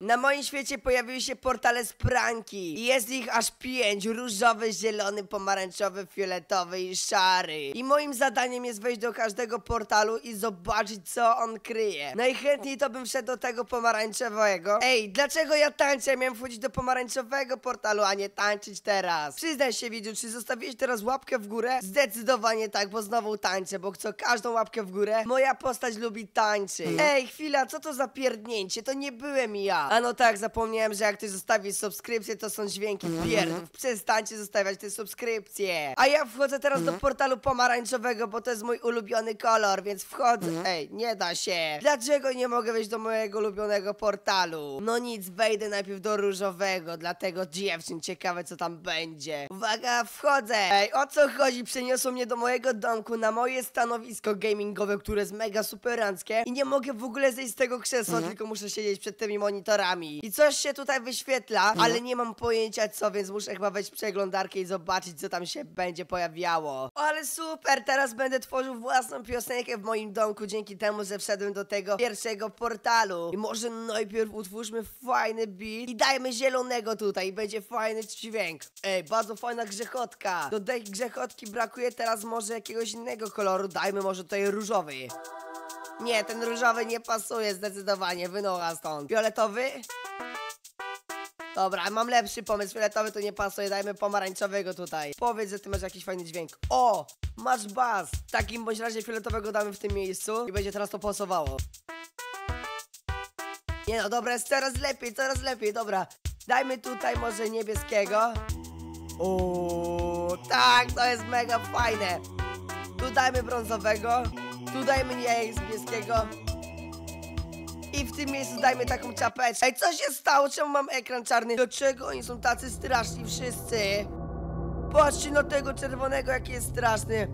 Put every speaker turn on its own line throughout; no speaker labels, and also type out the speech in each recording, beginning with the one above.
Na moim świecie pojawiły się portale z pranki i jest ich aż pięć, różowy, zielony, pomarańczowy, fioletowy i szary. I moim zadaniem jest wejść do każdego portalu i zobaczyć co on kryje. Najchętniej to bym wszedł do tego pomarańczowego. Ej, dlaczego ja tańczę? Miałem wchodzić do pomarańczowego portalu, a nie tańczyć teraz. Przyznaj się widzu, czy zostawiłeś teraz łapkę w górę? Zdecydowanie tak, bo znowu tańczę, bo co każdą łapkę w górę, moja postać lubi tańczyć. Mm. Ej, chwila, co to za pierdnięcie? To nie byłem ja. A no tak, zapomniałem, że jak ktoś zostawi subskrypcję, to są dźwięki pierdów. Mhm. Przestańcie zostawiać te subskrypcje. A ja wchodzę teraz do mhm. portalu pomarańczowego, bo to jest mój ulubiony kolor, więc wchodzę. Mhm. Ej, nie da się. Dlaczego nie mogę wejść do mojego ulubionego portalu? No nic, wejdę najpierw do różowego, dlatego dziewczyn, ciekawe co tam będzie. Uwaga, wchodzę. Ej, o co chodzi? Przeniosło mnie do mojego domku na moje stanowisko gamingowe, które jest mega superanckie i nie mogę w ogóle zejść z tego krzesła, tylko muszę siedzieć przed tymi monitorami kolorami. I coś się tutaj wyświetla, no. ale nie mam pojęcia co, więc muszę chyba wejść w przeglądarkę i zobaczyć, co tam się będzie pojawiało. O, ale super, teraz będę tworzył własną piosenkę w moim domku dzięki temu, że wszedłem do tego pierwszego portalu. I może najpierw utwórzmy fajny beat i dajmy zielonego tutaj będzie fajny dźwięk. Ej, bardzo fajna grzechotka. Do tej grzechotki brakuje teraz może jakiegoś innego koloru, dajmy może tutaj różowy. Nie, ten różowy nie pasuje zdecydowanie. Wynocha stąd. Fioletowy? Dobra, mam lepszy pomysł. Fioletowy to nie pasuje. Dajmy pomarańczowego tutaj. Powiedz, że ty masz jakiś fajny dźwięk. O! Masz bas! W takim bądź razie fioletowego damy w tym miejscu i będzie teraz to pasowało. Nie no, dobra, jest coraz lepiej, coraz lepiej, dobra. Dajmy tutaj może niebieskiego. O, tak, to jest mega fajne. Tu dajmy brązowego. Tu dajmy jej z I w tym miejscu dajmy taką czapeczkę. Ej, co się stało? Czemu mam ekran czarny? Dlaczego oni są tacy straszni wszyscy? Patrzcie na tego czerwonego, jaki jest straszny.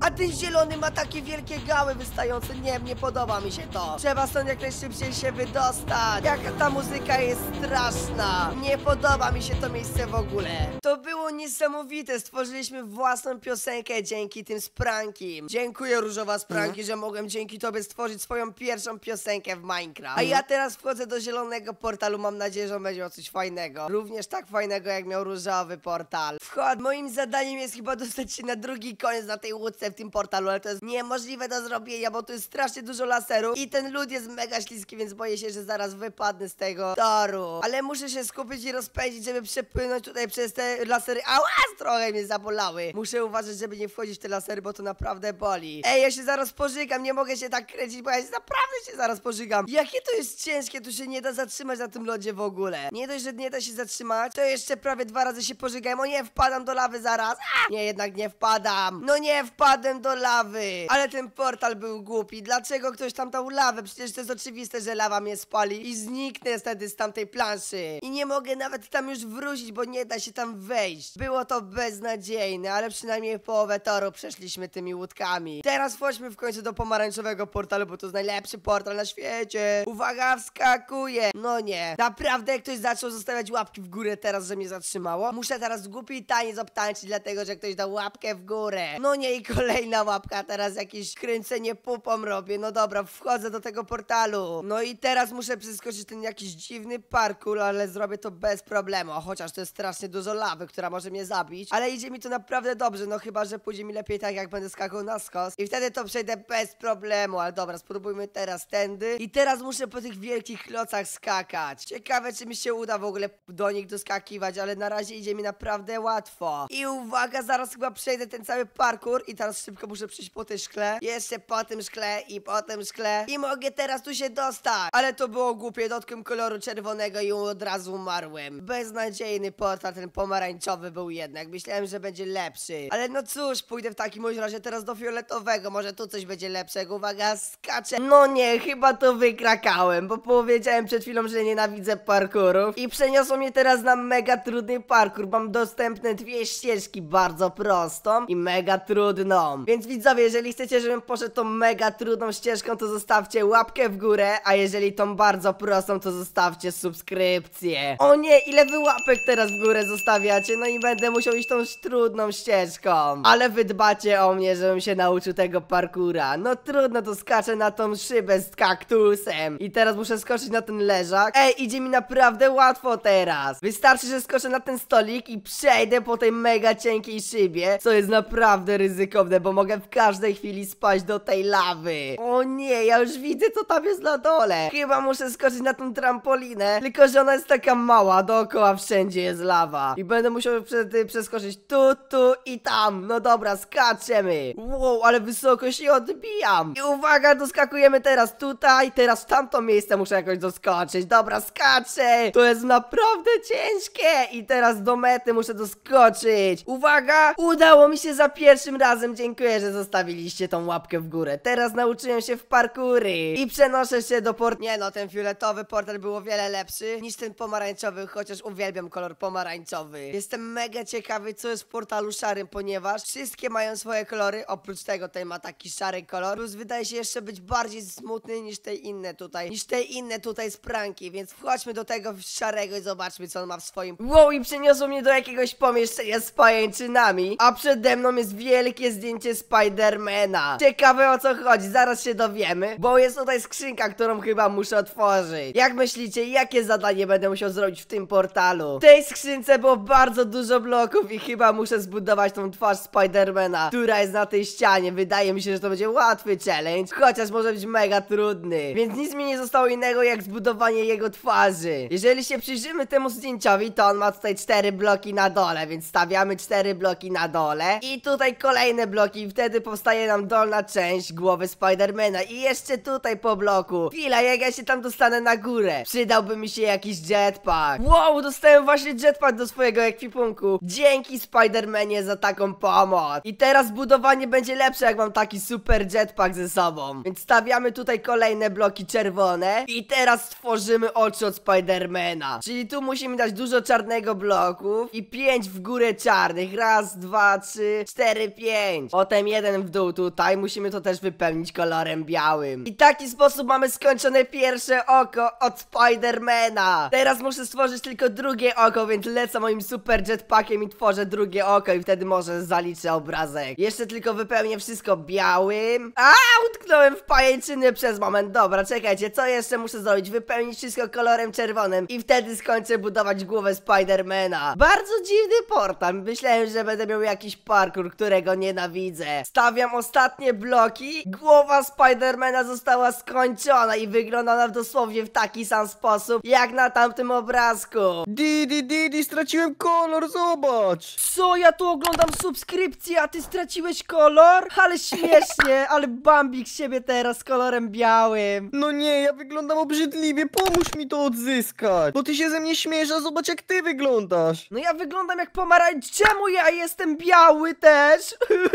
A ten zielony ma takie wielkie gały wystające. Nie, nie podoba mi się to. Trzeba stąd jak najszybciej się wydostać. Jaka ta muzyka jest straszna. Nie podoba mi się to miejsce w ogóle. To było niesamowite. Stworzyliśmy własną piosenkę dzięki tym sprankim. Dziękuję Różowa Spranki, że mogłem dzięki tobie stworzyć swoją pierwszą piosenkę w Minecraft. A ja teraz wchodzę do zielonego portalu. Mam nadzieję, że on będzie miał coś fajnego. Również tak fajnego jak miał różowy portal. Wchod. Moim zadaniem jest chyba dostać się na drugi koniec na tej łódce w tym portalu, ale to jest niemożliwe do zrobienia, bo tu jest strasznie dużo laserów i ten lód jest mega śliski, więc boję się, że zaraz wypadnę z tego toru. Ale muszę się skupić i rozpędzić, żeby przepłynąć tutaj przez te lasery. Ała, trochę mnie zabolały. Muszę uważać, żeby nie wchodzić w te lasery, bo to naprawdę boli. Ej, ja się zaraz pożygam, nie mogę się tak kręcić, bo ja się naprawdę się zaraz pożygam. Jakie to jest ciężkie, tu się nie da zatrzymać na tym lodzie w ogóle. Nie dość, że nie da się zatrzymać, to jeszcze prawie dwa razy się pożygam. O nie, wpadam do lawy zaraz. A! Nie, jednak nie wpadam. No nie, wpadam do lawy. Ale ten portal był głupi. Dlaczego ktoś tam tą lawę? Przecież to jest oczywiste, że lawa mnie spali i zniknę wtedy z tamtej planszy. I nie mogę nawet tam już wrócić, bo nie da się tam wejść. Było to beznadziejne, ale przynajmniej połowę toru przeszliśmy tymi łódkami. Teraz wchodźmy w końcu do pomarańczowego portalu, bo to jest najlepszy portal na świecie. Uwaga, wskakuje. No nie. Naprawdę jak ktoś zaczął zostawiać łapki w górę teraz, że mnie zatrzymało? Muszę teraz głupi taniec obtańczyć, dlatego że ktoś dał łapkę w górę. No nie i kolejny kolejna łapka, teraz jakieś kręcenie pupą robię. No dobra, wchodzę do tego portalu. No i teraz muszę przeskoczyć ten jakiś dziwny parkour, ale zrobię to bez problemu. Chociaż to jest strasznie dużo lawy, która może mnie zabić. Ale idzie mi to naprawdę dobrze, no chyba, że pójdzie mi lepiej tak, jak będę skakał na skos. I wtedy to przejdę bez problemu. Ale dobra, spróbujmy teraz tędy. I teraz muszę po tych wielkich klocach skakać. Ciekawe, czy mi się uda w ogóle do nich doskakiwać, ale na razie idzie mi naprawdę łatwo. I uwaga, zaraz chyba przejdę ten cały parkour i teraz szybko muszę przyjść po tej szkle. Jeszcze po tym szkle i po tym szkle. I mogę teraz tu się dostać. Ale to było głupie, dotkłem koloru czerwonego i od razu umarłem. Beznadziejny portal, ten pomarańczowy był jednak. Myślałem, że będzie lepszy. Ale no cóż, pójdę w takim razie teraz do fioletowego. Może tu coś będzie lepszego. Uwaga, skaczę. No nie, chyba to wykrakałem, bo powiedziałem przed chwilą, że nienawidzę parkurów. I przeniosło mnie teraz na mega trudny parkur. Mam dostępne dwie ścieżki, bardzo prostą i mega trudną. Więc widzowie, jeżeli chcecie, żebym poszedł tą mega trudną ścieżką, to zostawcie łapkę w górę, a jeżeli tą bardzo prostą, to zostawcie subskrypcję. O nie, ile wy łapek teraz w górę zostawiacie, no i będę musiał iść tą trudną ścieżką. Ale wy dbacie o mnie, żebym się nauczył tego parkura. No trudno, to skaczę na tą szybę z kaktusem. I teraz muszę skoczyć na ten leżak. Ej, idzie mi naprawdę łatwo teraz. Wystarczy, że skoczę na ten stolik i przejdę po tej mega cienkiej szybie, co jest naprawdę ryzykowne bo mogę w każdej chwili spaść do tej lawy. O nie, ja już widzę, co tam jest na dole. Chyba muszę skoczyć na tą trampolinę, tylko że ona jest taka mała, dookoła wszędzie jest lawa. I będę musiał prze y, przeskoczyć tu, tu i tam. No dobra, skaczemy. Wow, ale wysoko się odbijam. I uwaga, doskakujemy teraz tutaj, teraz w tamto miejsce muszę jakoś doskoczyć. Dobra, skaczę. To jest naprawdę ciężkie. I teraz do mety muszę doskoczyć. Uwaga, udało mi się za pierwszym razem, dziękuję, że zostawiliście tą łapkę w górę. Teraz nauczyłem się w parkury i przenoszę się do port... Nie no, ten fioletowy portal był o wiele lepszy niż ten pomarańczowy, chociaż uwielbiam kolor pomarańczowy. Jestem mega ciekawy, co jest w portalu szarym, ponieważ wszystkie mają swoje kolory, oprócz tego ten ma taki szary kolor, plus wydaje się jeszcze być bardziej smutny niż tej inne tutaj, niż tej inne tutaj z pranki, więc wchodźmy do tego szarego i zobaczmy, co on ma w swoim... Wow, i przeniosło mnie do jakiegoś pomieszczenia z pajęczynami, a przede mną jest wielkie zdjęcie zdjęcie Spidermana. Ciekawe o co chodzi, zaraz się dowiemy, bo jest tutaj skrzynka, którą chyba muszę otworzyć. Jak myślicie, jakie zadanie będę musiał zrobić w tym portalu? W tej skrzynce było bardzo dużo bloków i chyba muszę zbudować tą twarz Spidermana, która jest na tej ścianie. Wydaje mi się, że to będzie łatwy challenge, chociaż może być mega trudny. Więc nic mi nie zostało innego jak zbudowanie jego twarzy. Jeżeli się przyjrzymy temu zdjęciowi, to on ma tutaj cztery bloki na dole, więc stawiamy cztery bloki na dole. I tutaj kolejne bloki bloki i wtedy powstaje nam dolna część głowy Spidermana. I jeszcze tutaj po bloku. Chwila, jak ja się tam dostanę na górę? Przydałby mi się jakiś jetpack. Wow, dostałem właśnie jetpack do swojego ekwipunku. Dzięki Spidermanie za taką pomoc. I teraz budowanie będzie lepsze, jak mam taki super jetpack ze sobą. Więc stawiamy tutaj kolejne bloki czerwone. I teraz stworzymy oczy od Spidermana. Czyli tu musimy dać dużo czarnego bloków i pięć w górę czarnych. Raz, dwa, trzy, cztery, pięć. O Potem jeden w dół tutaj, musimy to też wypełnić kolorem białym. I taki sposób mamy skończone pierwsze oko od Spidermana. Teraz muszę stworzyć tylko drugie oko, więc lecę moim super jetpackiem i tworzę drugie oko i wtedy może zaliczę obrazek. Jeszcze tylko wypełnię wszystko białym. A, utknąłem w pajęczyny przez moment. Dobra, czekajcie, co jeszcze muszę zrobić? Wypełnić wszystko kolorem czerwonym i wtedy skończę budować głowę Spidermana. Bardzo dziwny portal. Myślałem, że będę miał jakiś parkour, którego nienawidzę widzę. Stawiam ostatnie bloki, głowa Spidermana została skończona i wygląda ona dosłownie w taki sam sposób, jak na tamtym obrazku. Didi, Didi, straciłem kolor, zobacz! Co? Ja tu oglądam subskrypcję, a ty straciłeś kolor? Ale śmiesznie, ale Bambik siebie
teraz kolorem białym. No nie, ja wyglądam obrzydliwie, pomóż mi to odzyskać. Bo ty się ze mnie śmiesz, a zobacz jak ty wyglądasz. No ja wyglądam jak pomarańcz, czemu ja jestem biały też?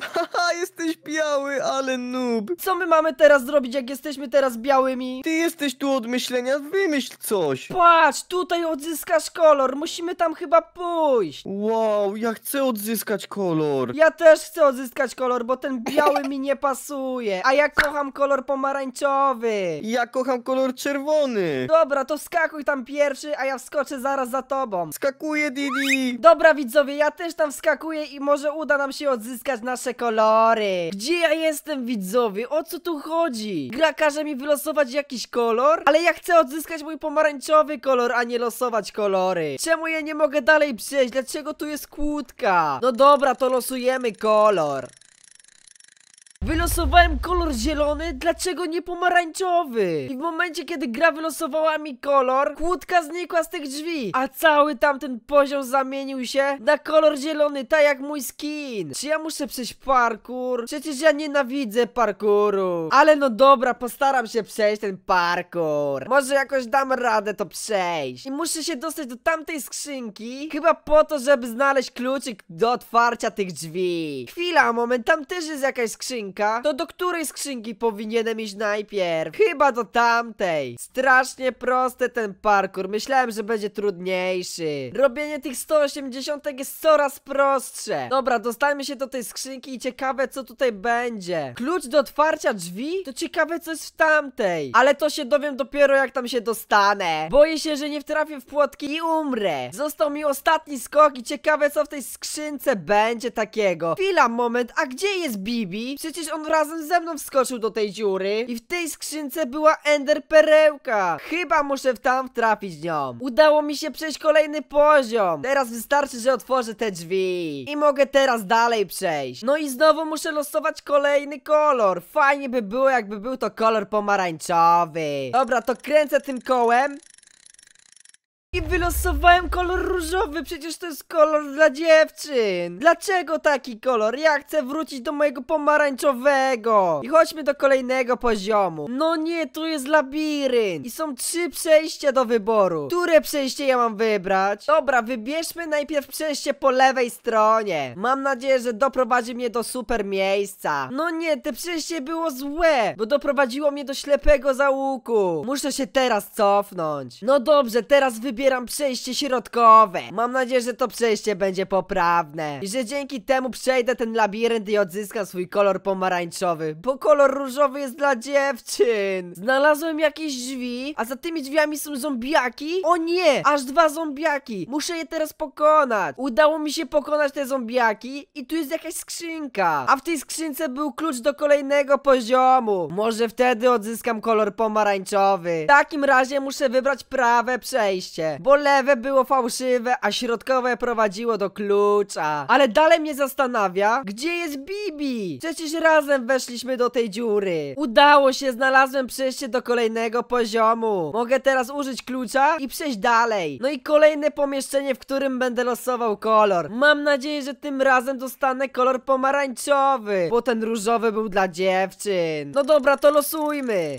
Haha, jesteś biały, ale noob. Co my mamy teraz zrobić, jak jesteśmy teraz białymi? Ty jesteś tu od myślenia, wymyśl coś.
Patrz, tutaj odzyskasz kolor, musimy tam chyba pójść. Wow, ja chcę
odzyskać kolor.
Ja też chcę odzyskać kolor, bo ten biały mi nie pasuje. A ja kocham kolor pomarańczowy. Ja kocham kolor czerwony. Dobra, to skakuj tam pierwszy, a ja wskoczę zaraz za tobą. Skakuję, Didi. Dobra, widzowie, ja też tam wskakuję i może uda nam się odzyskać nasze kolory. Gdzie ja jestem, widzowie? O co tu chodzi? Gra każe mi wylosować jakiś kolor? Ale ja chcę odzyskać mój pomarańczowy kolor, a nie losować kolory. Czemu ja nie mogę dalej przejść? Dlaczego tu jest kłódka? No dobra, to losujemy kolor. Wylosowałem kolor zielony, dlaczego nie pomarańczowy? I w momencie, kiedy gra wylosowała mi kolor, kłódka znikła z tych drzwi, a cały tamten poziom zamienił się na kolor zielony, tak jak mój skin. Czy ja muszę przejść parkour? Przecież ja nienawidzę parkouru. Ale no dobra, postaram się przejść ten parkour. Może jakoś dam radę to przejść. I muszę się dostać do tamtej skrzynki, chyba po to, żeby znaleźć kluczyk do otwarcia tych drzwi. Chwila, moment, tam też jest jakaś skrzynka skrzynka, to do której skrzynki powinienem iść najpierw? Chyba do tamtej. Strasznie prosty ten parkour. Myślałem, że będzie trudniejszy. Robienie tych 180 jest coraz prostsze. Dobra, dostajmy się do tej skrzynki i ciekawe, co tutaj będzie. Klucz do otwarcia drzwi? To ciekawe, co jest w tamtej. Ale to się dowiem dopiero, jak tam się dostanę. Boję się, że nie wtrafię w płotki i umrę. Został mi ostatni skok i ciekawe, co w tej skrzynce będzie takiego. Chwila, moment, a gdzie jest Bibi? Przecież przecież on razem ze mną wskoczył do tej dziury i w tej skrzynce była ender perełka. Chyba muszę w tam trafić nią. Udało mi się przejść kolejny poziom. Teraz wystarczy, że otworzę te drzwi. I mogę teraz dalej przejść. No i znowu muszę losować kolejny kolor. Fajnie by było, jakby był to kolor pomarańczowy. Dobra, to kręcę tym kołem i wylosowałem kolor różowy, przecież to jest kolor dla dziewczyn Dlaczego taki kolor? Ja chcę wrócić do mojego pomarańczowego I chodźmy do kolejnego poziomu No nie, tu jest labirynt I są trzy przejścia do wyboru Które przejście ja mam wybrać? Dobra, wybierzmy najpierw przejście po lewej stronie Mam nadzieję, że doprowadzi mnie do super miejsca No nie, te przejście było złe Bo doprowadziło mnie do ślepego załuku Muszę się teraz cofnąć No dobrze, teraz wybierzmy wybieram przejście środkowe. Mam nadzieję, że to przejście będzie poprawne. I że dzięki temu przejdę ten labirynt i odzyskam swój kolor pomarańczowy. Bo kolor różowy jest dla dziewczyn. Znalazłem jakieś drzwi, a za tymi drzwiami są zombiaki? O nie! Aż dwa zombiaki! Muszę je teraz pokonać. Udało mi się pokonać te zombiaki i tu jest jakaś skrzynka. A w tej skrzynce był klucz do kolejnego poziomu. Może wtedy odzyskam kolor pomarańczowy. W takim razie muszę wybrać prawe przejście bo lewe było fałszywe, a środkowe prowadziło do klucza. Ale dalej mnie zastanawia, gdzie jest Bibi? Przecież razem weszliśmy do tej dziury. Udało się, znalazłem przejście do kolejnego poziomu. Mogę teraz użyć klucza i przejść dalej. No i kolejne pomieszczenie, w którym będę losował kolor. Mam nadzieję, że tym razem dostanę kolor pomarańczowy, bo ten różowy był dla dziewczyn. No dobra, to losujmy.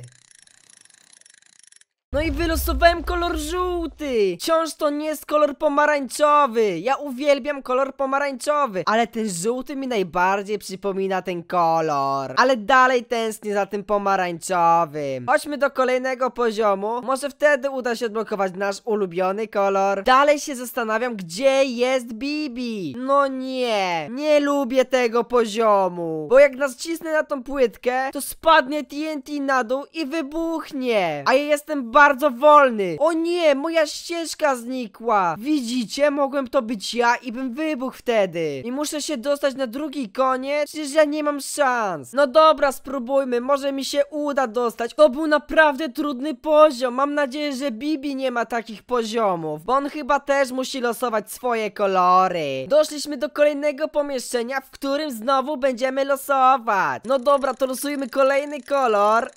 No i wylosowałem kolor żółty! Wciąż to nie jest kolor pomarańczowy! Ja uwielbiam kolor pomarańczowy! Ale ten żółty mi najbardziej przypomina ten kolor. Ale dalej tęsknię za tym pomarańczowym. Chodźmy do kolejnego poziomu. Może wtedy uda się odblokować nasz ulubiony kolor. Dalej się zastanawiam, gdzie jest Bibi. No nie, nie lubię tego poziomu. Bo jak nas cisnę na tą płytkę, to spadnie TNT na dół i wybuchnie. A ja jestem bardzo bardzo wolny. O nie, moja ścieżka znikła. Widzicie, mogłem to być ja i bym wybuchł wtedy. I muszę się dostać na drugi koniec? Czyż ja nie mam szans. No dobra, spróbujmy, może mi się uda dostać. To był naprawdę trudny poziom. Mam nadzieję, że Bibi nie ma takich poziomów, bo on chyba też musi losować swoje kolory. Doszliśmy do kolejnego pomieszczenia, w którym znowu będziemy losować. No dobra, to losujmy kolejny kolor.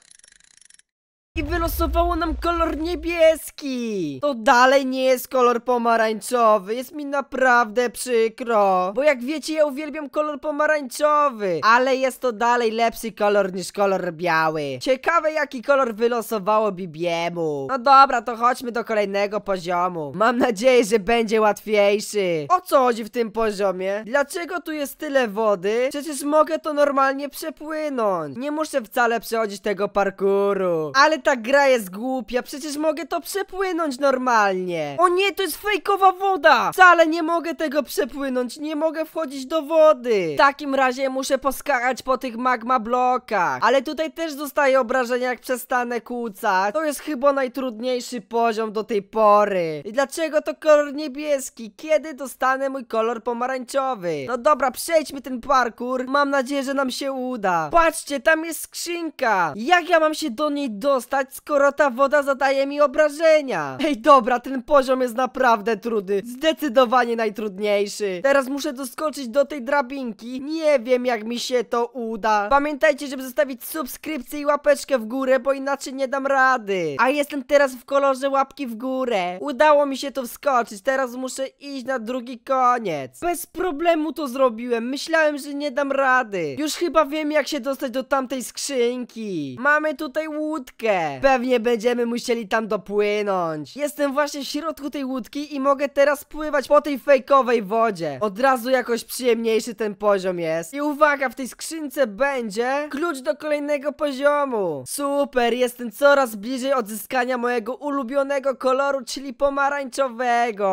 I wylosowało nam kolor niebieski. To dalej nie jest kolor pomarańczowy. Jest mi naprawdę przykro. Bo jak wiecie, ja uwielbiam kolor pomarańczowy. Ale jest to dalej lepszy kolor niż kolor biały. Ciekawe, jaki kolor wylosowało Bibiemu. No dobra, to chodźmy do kolejnego poziomu. Mam nadzieję, że będzie łatwiejszy. O co chodzi w tym poziomie? Dlaczego tu jest tyle wody? Przecież mogę to normalnie przepłynąć. Nie muszę wcale przechodzić tego parkuru. Ale ta gra jest głupia, przecież mogę to przepłynąć normalnie. O nie, to jest fejkowa woda! Wcale nie mogę tego przepłynąć, nie mogę wchodzić do wody. W takim razie muszę poskakać po tych magma blokach. Ale tutaj też dostaję obrażenia, jak przestanę kłócać. To jest chyba najtrudniejszy poziom do tej pory. I dlaczego to kolor niebieski? Kiedy dostanę mój kolor pomarańczowy? No dobra, przejdźmy ten parkour. Mam nadzieję, że nam się uda. Patrzcie, tam jest skrzynka. Jak ja mam się do niej dostać? skoro ta woda zadaje mi obrażenia? Ej, dobra, ten poziom jest naprawdę trudny. Zdecydowanie najtrudniejszy. Teraz muszę doskoczyć do tej drabinki. Nie wiem, jak mi się to uda. Pamiętajcie, żeby zostawić subskrypcję i łapeczkę w górę, bo inaczej nie dam rady. A jestem teraz w kolorze łapki w górę. Udało mi się to wskoczyć. Teraz muszę iść na drugi koniec. Bez problemu to zrobiłem. Myślałem, że nie dam rady. Już chyba wiem, jak się dostać do tamtej skrzynki. Mamy tutaj łódkę. Pewnie będziemy musieli tam dopłynąć. Jestem właśnie w środku tej łódki i mogę teraz pływać po tej fejkowej wodzie. Od razu jakoś przyjemniejszy ten poziom jest. I uwaga, w tej skrzynce będzie klucz do kolejnego poziomu. Super, jestem coraz bliżej odzyskania mojego ulubionego koloru, czyli pomarańczowego.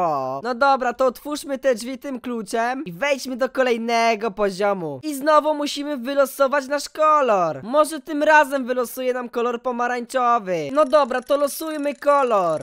No dobra, to otwórzmy te drzwi tym kluczem i wejdźmy do kolejnego poziomu. I znowu musimy wylosować nasz kolor. Może tym razem wylosuje nam kolor pomarańczowy fioletowy. No dobra, to losujmy kolor.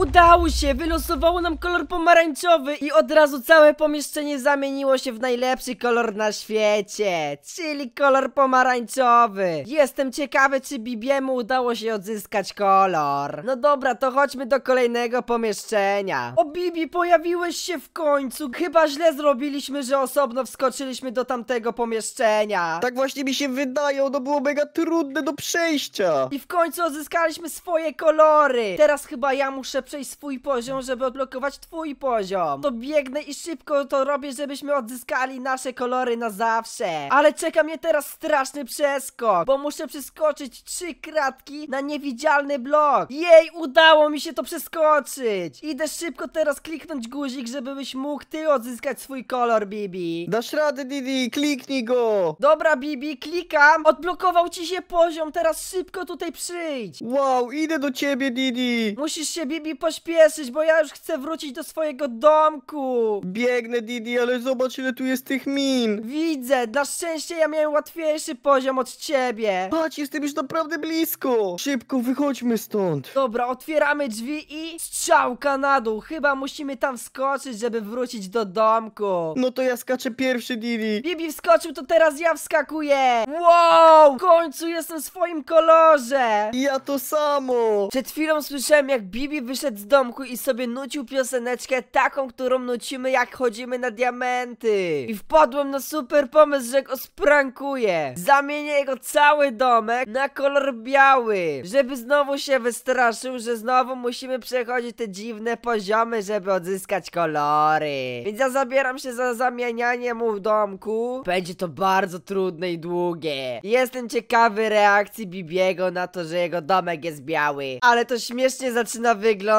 Udało się! Wylosowało nam kolor pomarańczowy i od razu całe pomieszczenie zamieniło się w najlepszy kolor na świecie, czyli kolor pomarańczowy. Jestem ciekawy, czy Bibiemu udało się odzyskać kolor. No dobra, to chodźmy do kolejnego pomieszczenia. O Bibi, pojawiłeś się w końcu. Chyba źle zrobiliśmy, że osobno wskoczyliśmy do tamtego pomieszczenia.
Tak właśnie mi się wydaje, to było mega trudne do przejścia. I
w końcu odzyskaliśmy swoje kolory. Teraz chyba ja muszę przejść swój poziom, żeby odblokować twój poziom. To biegnę i szybko to robię, żebyśmy odzyskali nasze kolory na zawsze. Ale czeka mnie teraz straszny przeskok, bo muszę przeskoczyć trzy kratki na niewidzialny blok. Jej, udało mi się to przeskoczyć. Idę szybko teraz kliknąć guzik, żebyś mógł ty odzyskać swój kolor, Bibi. Dasz radę, Didi, kliknij go. Dobra, Bibi, klikam. Odblokował ci się poziom, teraz szybko tutaj przyjdź. Wow, idę do ciebie, Didi. Musisz się, Bibi, pośpieszyć, bo ja już chcę wrócić do swojego domku. Biegnę, Didi, ale zobacz, ile tu jest tych min. Widzę, na szczęście ja miałem łatwiejszy poziom od ciebie.
Patrz, jestem już naprawdę blisko. Szybko, wychodźmy stąd.
Dobra, otwieramy drzwi i strzałka na dół. Chyba musimy tam wskoczyć, żeby wrócić do domku. No to ja skaczę
pierwszy, Didi.
Bibi wskoczył, to teraz ja wskakuję. Wow, w końcu jestem w swoim kolorze. Ja to samo. Przed chwilą słyszałem, jak Bibi wyszła wyszedł z domku i sobie nucił pioseneczkę taką, którą nucimy jak chodzimy na diamenty. I wpadłem na super pomysł, że go sprankuję. Zamienię jego cały domek na kolor biały, żeby znowu się wystraszył, że znowu musimy przechodzić te dziwne poziomy, żeby odzyskać kolory. Więc ja zabieram się za zamienianie mu w domku. Będzie to bardzo trudne i długie. Jestem ciekawy reakcji Bibiego na to, że jego domek jest biały. Ale to śmiesznie zaczyna wyglądać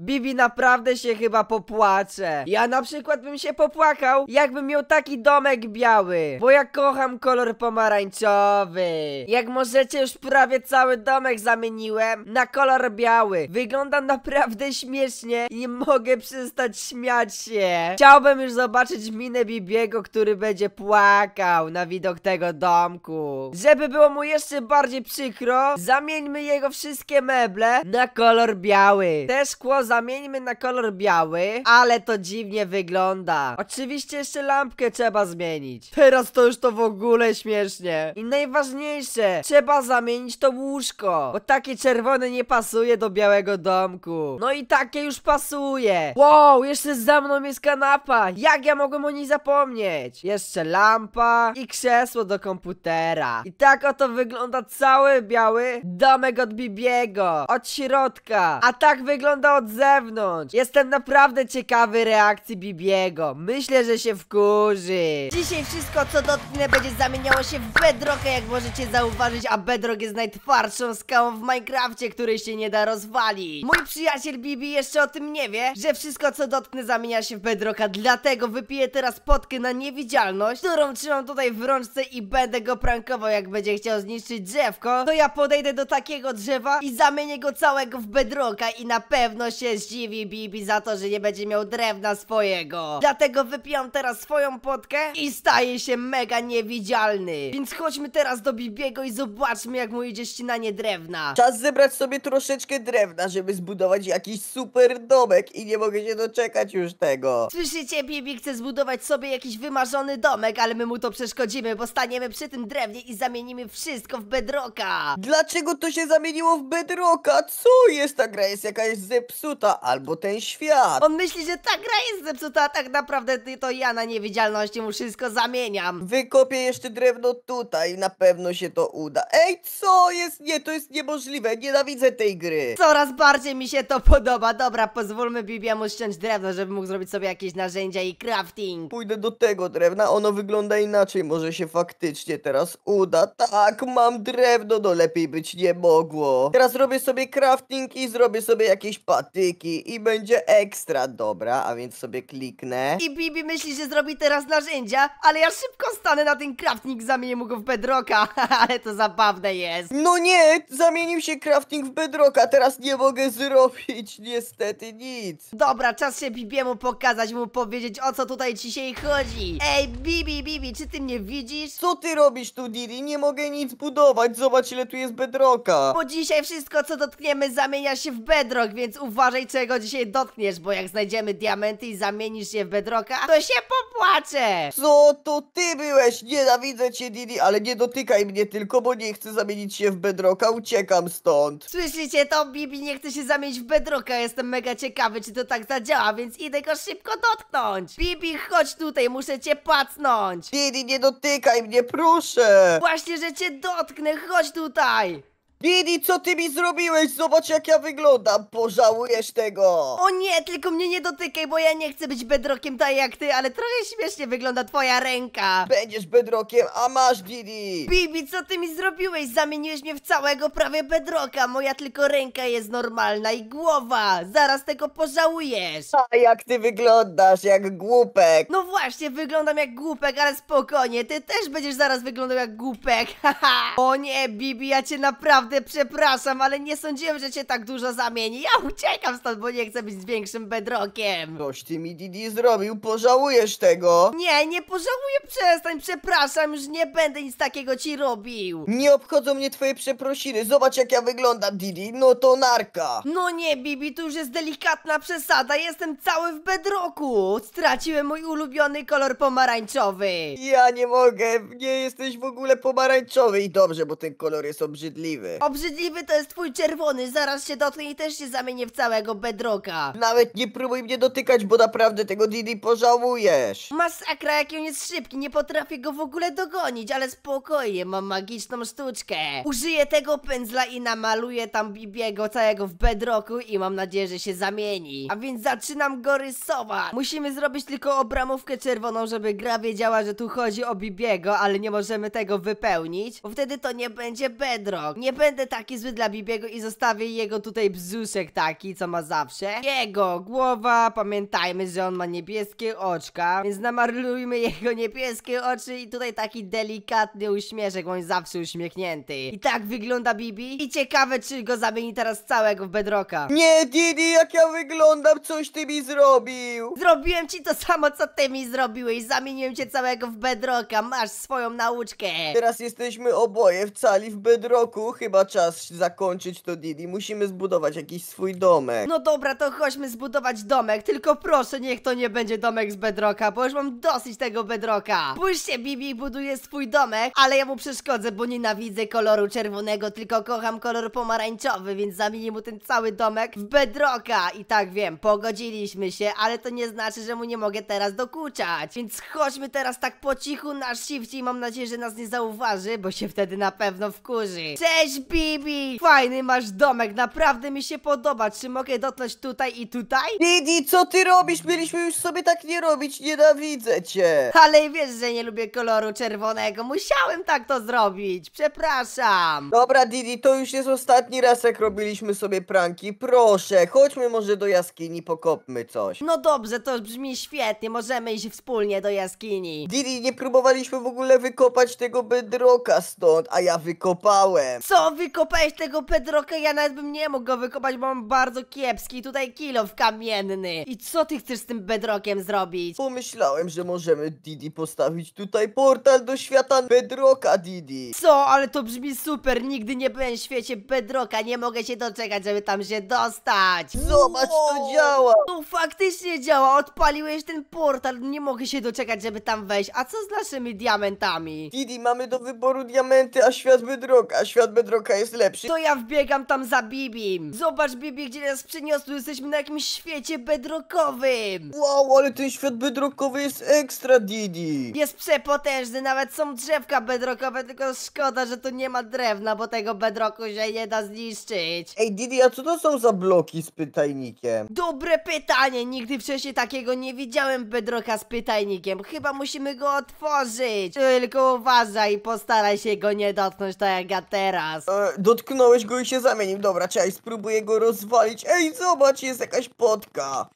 Bibi naprawdę się chyba popłacze. Ja na przykład bym się popłakał, jakbym miał taki domek biały. Bo ja kocham kolor pomarańczowy. Jak możecie, już prawie cały domek zamieniłem na kolor biały. Wygląda naprawdę śmiesznie i nie mogę przestać śmiać się. Chciałbym już zobaczyć minę Bibiego, który będzie płakał na widok tego domku. Żeby było mu jeszcze bardziej przykro, zamieńmy jego wszystkie meble na kolor biały. Te szkło zamieńmy na kolor biały, ale to dziwnie wygląda. Oczywiście jeszcze lampkę trzeba zmienić. Teraz to już to w ogóle śmiesznie. I najważniejsze, trzeba zamienić to łóżko, bo takie czerwone nie pasuje do białego domku. No i takie już pasuje. Wow, jeszcze za mną jest kanapa. Jak ja mogłem o niej zapomnieć? Jeszcze lampa i krzesło do komputera. I tak oto wygląda cały biały domek od Bibiego. Od środka. A tak wygląda od zewnątrz. Jestem naprawdę ciekawy reakcji Bibiego. Myślę, że się wkurzy. Dzisiaj wszystko, co dotknę, będzie zamieniało się w bedrockę, jak możecie zauważyć, a bedrock jest najtwardszą skałą w Minecrafcie, której się nie da rozwalić. Mój przyjaciel Bibi jeszcze o tym nie wie, że wszystko, co dotknę, zamienia się w bedrocka, dlatego wypiję teraz potkę na niewidzialność, którą trzymam tutaj w rączce i będę go prankował, jak będzie chciał zniszczyć drzewko, to ja podejdę do takiego drzewa i zamienię go całego w bedrocka i na na pewno się zdziwi Bibi za to, że nie będzie miał drewna swojego. Dlatego wypijam teraz swoją potkę i staję się mega niewidzialny. Więc chodźmy teraz do Bibiego i zobaczmy jak mu idzie ścinanie drewna.
Czas zebrać sobie troszeczkę drewna, żeby zbudować jakiś super domek i nie mogę się doczekać już tego.
Słyszycie, Bibi chce zbudować sobie jakiś wymarzony domek, ale my mu to przeszkodzimy, bo staniemy przy tym drewnie i zamienimy wszystko w bedrocka.
Dlaczego to się zamieniło w bedrocka? Co jest ta gra? Jest jaka jest zepsuta, albo ten świat. On myśli, że ta gra jest zepsuta, a tak naprawdę ty to ja na niewidzialności mu wszystko zamieniam. Wykopię jeszcze drewno tutaj na pewno się to uda. Ej, co jest? Nie, to jest niemożliwe, nienawidzę tej gry.
Coraz bardziej mi się to podoba. Dobra, pozwólmy Bibiemu ściąć drewno, żeby mógł zrobić sobie jakieś narzędzia i crafting. Pójdę
do tego drewna, ono wygląda inaczej, może się faktycznie teraz uda. Tak, mam drewno, no lepiej być nie mogło. Teraz robię sobie crafting i zrobię sobie jak jakieś patyki i będzie ekstra dobra, a więc sobie kliknę.
I Bibi myśli, że zrobi teraz narzędzia, ale ja szybko stanę na ten crafting, zamienię mu go w bedroka, ale to zabawne jest.
No nie, zamienił się crafting w bedroka, teraz nie mogę zrobić niestety nic. Dobra, czas się Bibiemu pokazać, mu powiedzieć o co tutaj dzisiaj chodzi.
Ej, Bibi, Bibi, czy ty mnie widzisz? Co ty robisz tu, Didi? Nie mogę nic budować, zobacz
ile tu jest bedroka. Bo
dzisiaj wszystko co dotkniemy zamienia się w bedrock, bedrock, tak, więc uważaj czego dzisiaj dotkniesz, bo jak znajdziemy diamenty i zamienisz je w bedrocka, to się popłaczę!
Co to ty byłeś? Nienawidzę cię, Didi, ale nie dotykaj mnie tylko, bo nie chcę zamienić się w bedrocka, uciekam stąd.
Słyszycie to? Bibi nie chce się zamienić w bedrocka, jestem mega ciekawy, czy to tak zadziała, więc idę go szybko dotknąć. Bibi, chodź tutaj, muszę cię
pacnąć. Didi, nie dotykaj mnie, proszę! Właśnie, że cię dotknę, chodź tutaj! Bidi, co ty mi zrobiłeś? Zobacz jak ja wyglądam, pożałujesz
tego! O nie, tylko mnie nie dotykaj, bo ja nie chcę być bedrokiem tak jak ty, ale trochę śmiesznie wygląda twoja ręka. Będziesz bedrokiem, a masz Bidi! Bibi, co ty mi zrobiłeś? Zamieniłeś mnie w całego prawie bedroka, moja tylko ręka jest normalna i głowa, zaraz tego pożałujesz.
A jak ty wyglądasz, jak głupek!
No właśnie, wyglądam jak głupek, ale spokojnie, ty też będziesz zaraz wyglądał jak głupek, haha! o nie, Bibi, ja cię naprawdę naprawdę przepraszam, ale nie sądziłem, że cię tak dużo zamieni. Ja uciekam stąd, bo nie chcę być większym bedrokiem.
Coś ty mi Didi zrobił, pożałujesz tego.
Nie, nie pożałuję, przestań, przepraszam, już nie będę nic takiego ci robił.
Nie obchodzą mnie twoje przeprosiny, zobacz jak ja wyglądam Didi, no to narka. No
nie Bibi, to już jest delikatna przesada, jestem cały w bedroku. Straciłem mój ulubiony kolor pomarańczowy.
Ja nie mogę, nie jesteś w ogóle pomarańczowy i dobrze, bo ten kolor jest obrzydliwy.
Obrzydliwy to jest twój czerwony, zaraz się dotknę i też się zamienię w całego bedroka.
Nawet nie próbuj mnie dotykać, bo naprawdę tego Didi pożałujesz.
Masakra, jaki on jest szybki, nie potrafię go w ogóle dogonić, ale spokojnie, mam magiczną sztuczkę. Użyję tego pędzla i namaluję tam Bibiego całego w bedroku i mam nadzieję, że się zamieni. A więc zaczynam go rysować. Musimy zrobić tylko obramówkę czerwoną, żeby gra wiedziała, że tu chodzi o Bibiego, ale nie możemy tego wypełnić, bo wtedy to nie będzie bedrock. Nie będzie będę taki zły dla Bibiego i zostawię jego tutaj bzuszek taki, co ma zawsze. Jego głowa, pamiętajmy, że on ma niebieskie oczka, więc namarlujmy jego niebieskie oczy i tutaj taki delikatny uśmieszek, bo on jest zawsze uśmiechnięty. I tak wygląda Bibi i ciekawe, czy go zamieni teraz całego w Bedroka. Nie,
Didi, jak ja wyglądam, coś ty mi
zrobił. Zrobiłem ci to samo, co ty mi zrobiłeś, zamieniłem cię całego w Bedroka, masz swoją nauczkę. Teraz
jesteśmy oboje w cali w Bedroku, chyba chyba czas zakończyć to Didi. Musimy zbudować jakiś swój domek. No
dobra, to chodźmy zbudować domek, tylko proszę niech to nie będzie domek z bedroka, bo już mam dosyć tego bedroka. Spójrzcie, Bibi buduje swój domek, ale ja mu przeszkodzę, bo nienawidzę koloru czerwonego, tylko kocham kolor pomarańczowy, więc zamienię mu ten cały domek w bedroka. I tak wiem, pogodziliśmy się, ale to nie znaczy, że mu nie mogę teraz dokuczać. Więc chodźmy teraz tak po cichu na shift i mam nadzieję, że nas nie zauważy, bo się wtedy na pewno wkurzy. Cześć, Bibi! Fajny masz domek, naprawdę mi się podoba. Czy mogę dotknąć tutaj i tutaj? Didi, co ty robisz? Mieliśmy już sobie tak nie robić, nienawidzę
cię. Ale
wiesz, że nie lubię koloru czerwonego.
Musiałem tak to zrobić. Przepraszam. Dobra, Didi, to już jest ostatni raz, jak robiliśmy sobie pranki. Proszę, chodźmy może do jaskini, pokopmy coś.
No dobrze, to brzmi świetnie. Możemy iść wspólnie do jaskini.
Didi, nie próbowaliśmy w ogóle wykopać tego bedroka stąd, a ja wykopałem.
Co wykopałeś tego Pedroka, ja nawet bym nie mógł go wykopać, bo mam bardzo kiepski tutaj kilof kamienny. I co ty chcesz z tym Pedrokiem
zrobić? Pomyślałem, że możemy Didi postawić tutaj portal do świata Pedroka. Didi. Co? Ale to brzmi super, nigdy
nie byłem w świecie Pedroka, nie mogę się doczekać, żeby tam się dostać. Zobacz, to działa. No faktycznie działa, odpaliłeś ten portal, nie mogę się doczekać, żeby tam wejść. A co z naszymi diamentami?
Didi, mamy do wyboru diamenty, a świat Pedroka, a świat Bedroka jest lepszy. To ja wbiegam tam za Bibim. Zobacz, Bibi, gdzie nas przyniosły. Jesteśmy na jakimś
świecie bedrockowym. Wow, ale ten świat bedrockowy jest ekstra, Didi. Jest przepotężny, nawet są drzewka bedrockowe, tylko szkoda, że tu nie ma drewna, bo tego bedroku się nie da zniszczyć.
Ej, Didi, a co to są za bloki z pytajnikiem?
Dobre pytanie, nigdy wcześniej takiego nie widziałem bedroka z pytajnikiem. Chyba musimy go otworzyć. Tylko uważaj, postaraj się go nie dotknąć tak jak ja teraz.
E, dotknąłeś go i się zamienił. Dobra, cześć, spróbuję go rozwalić. Ej, zobacz, jest jakaś potka.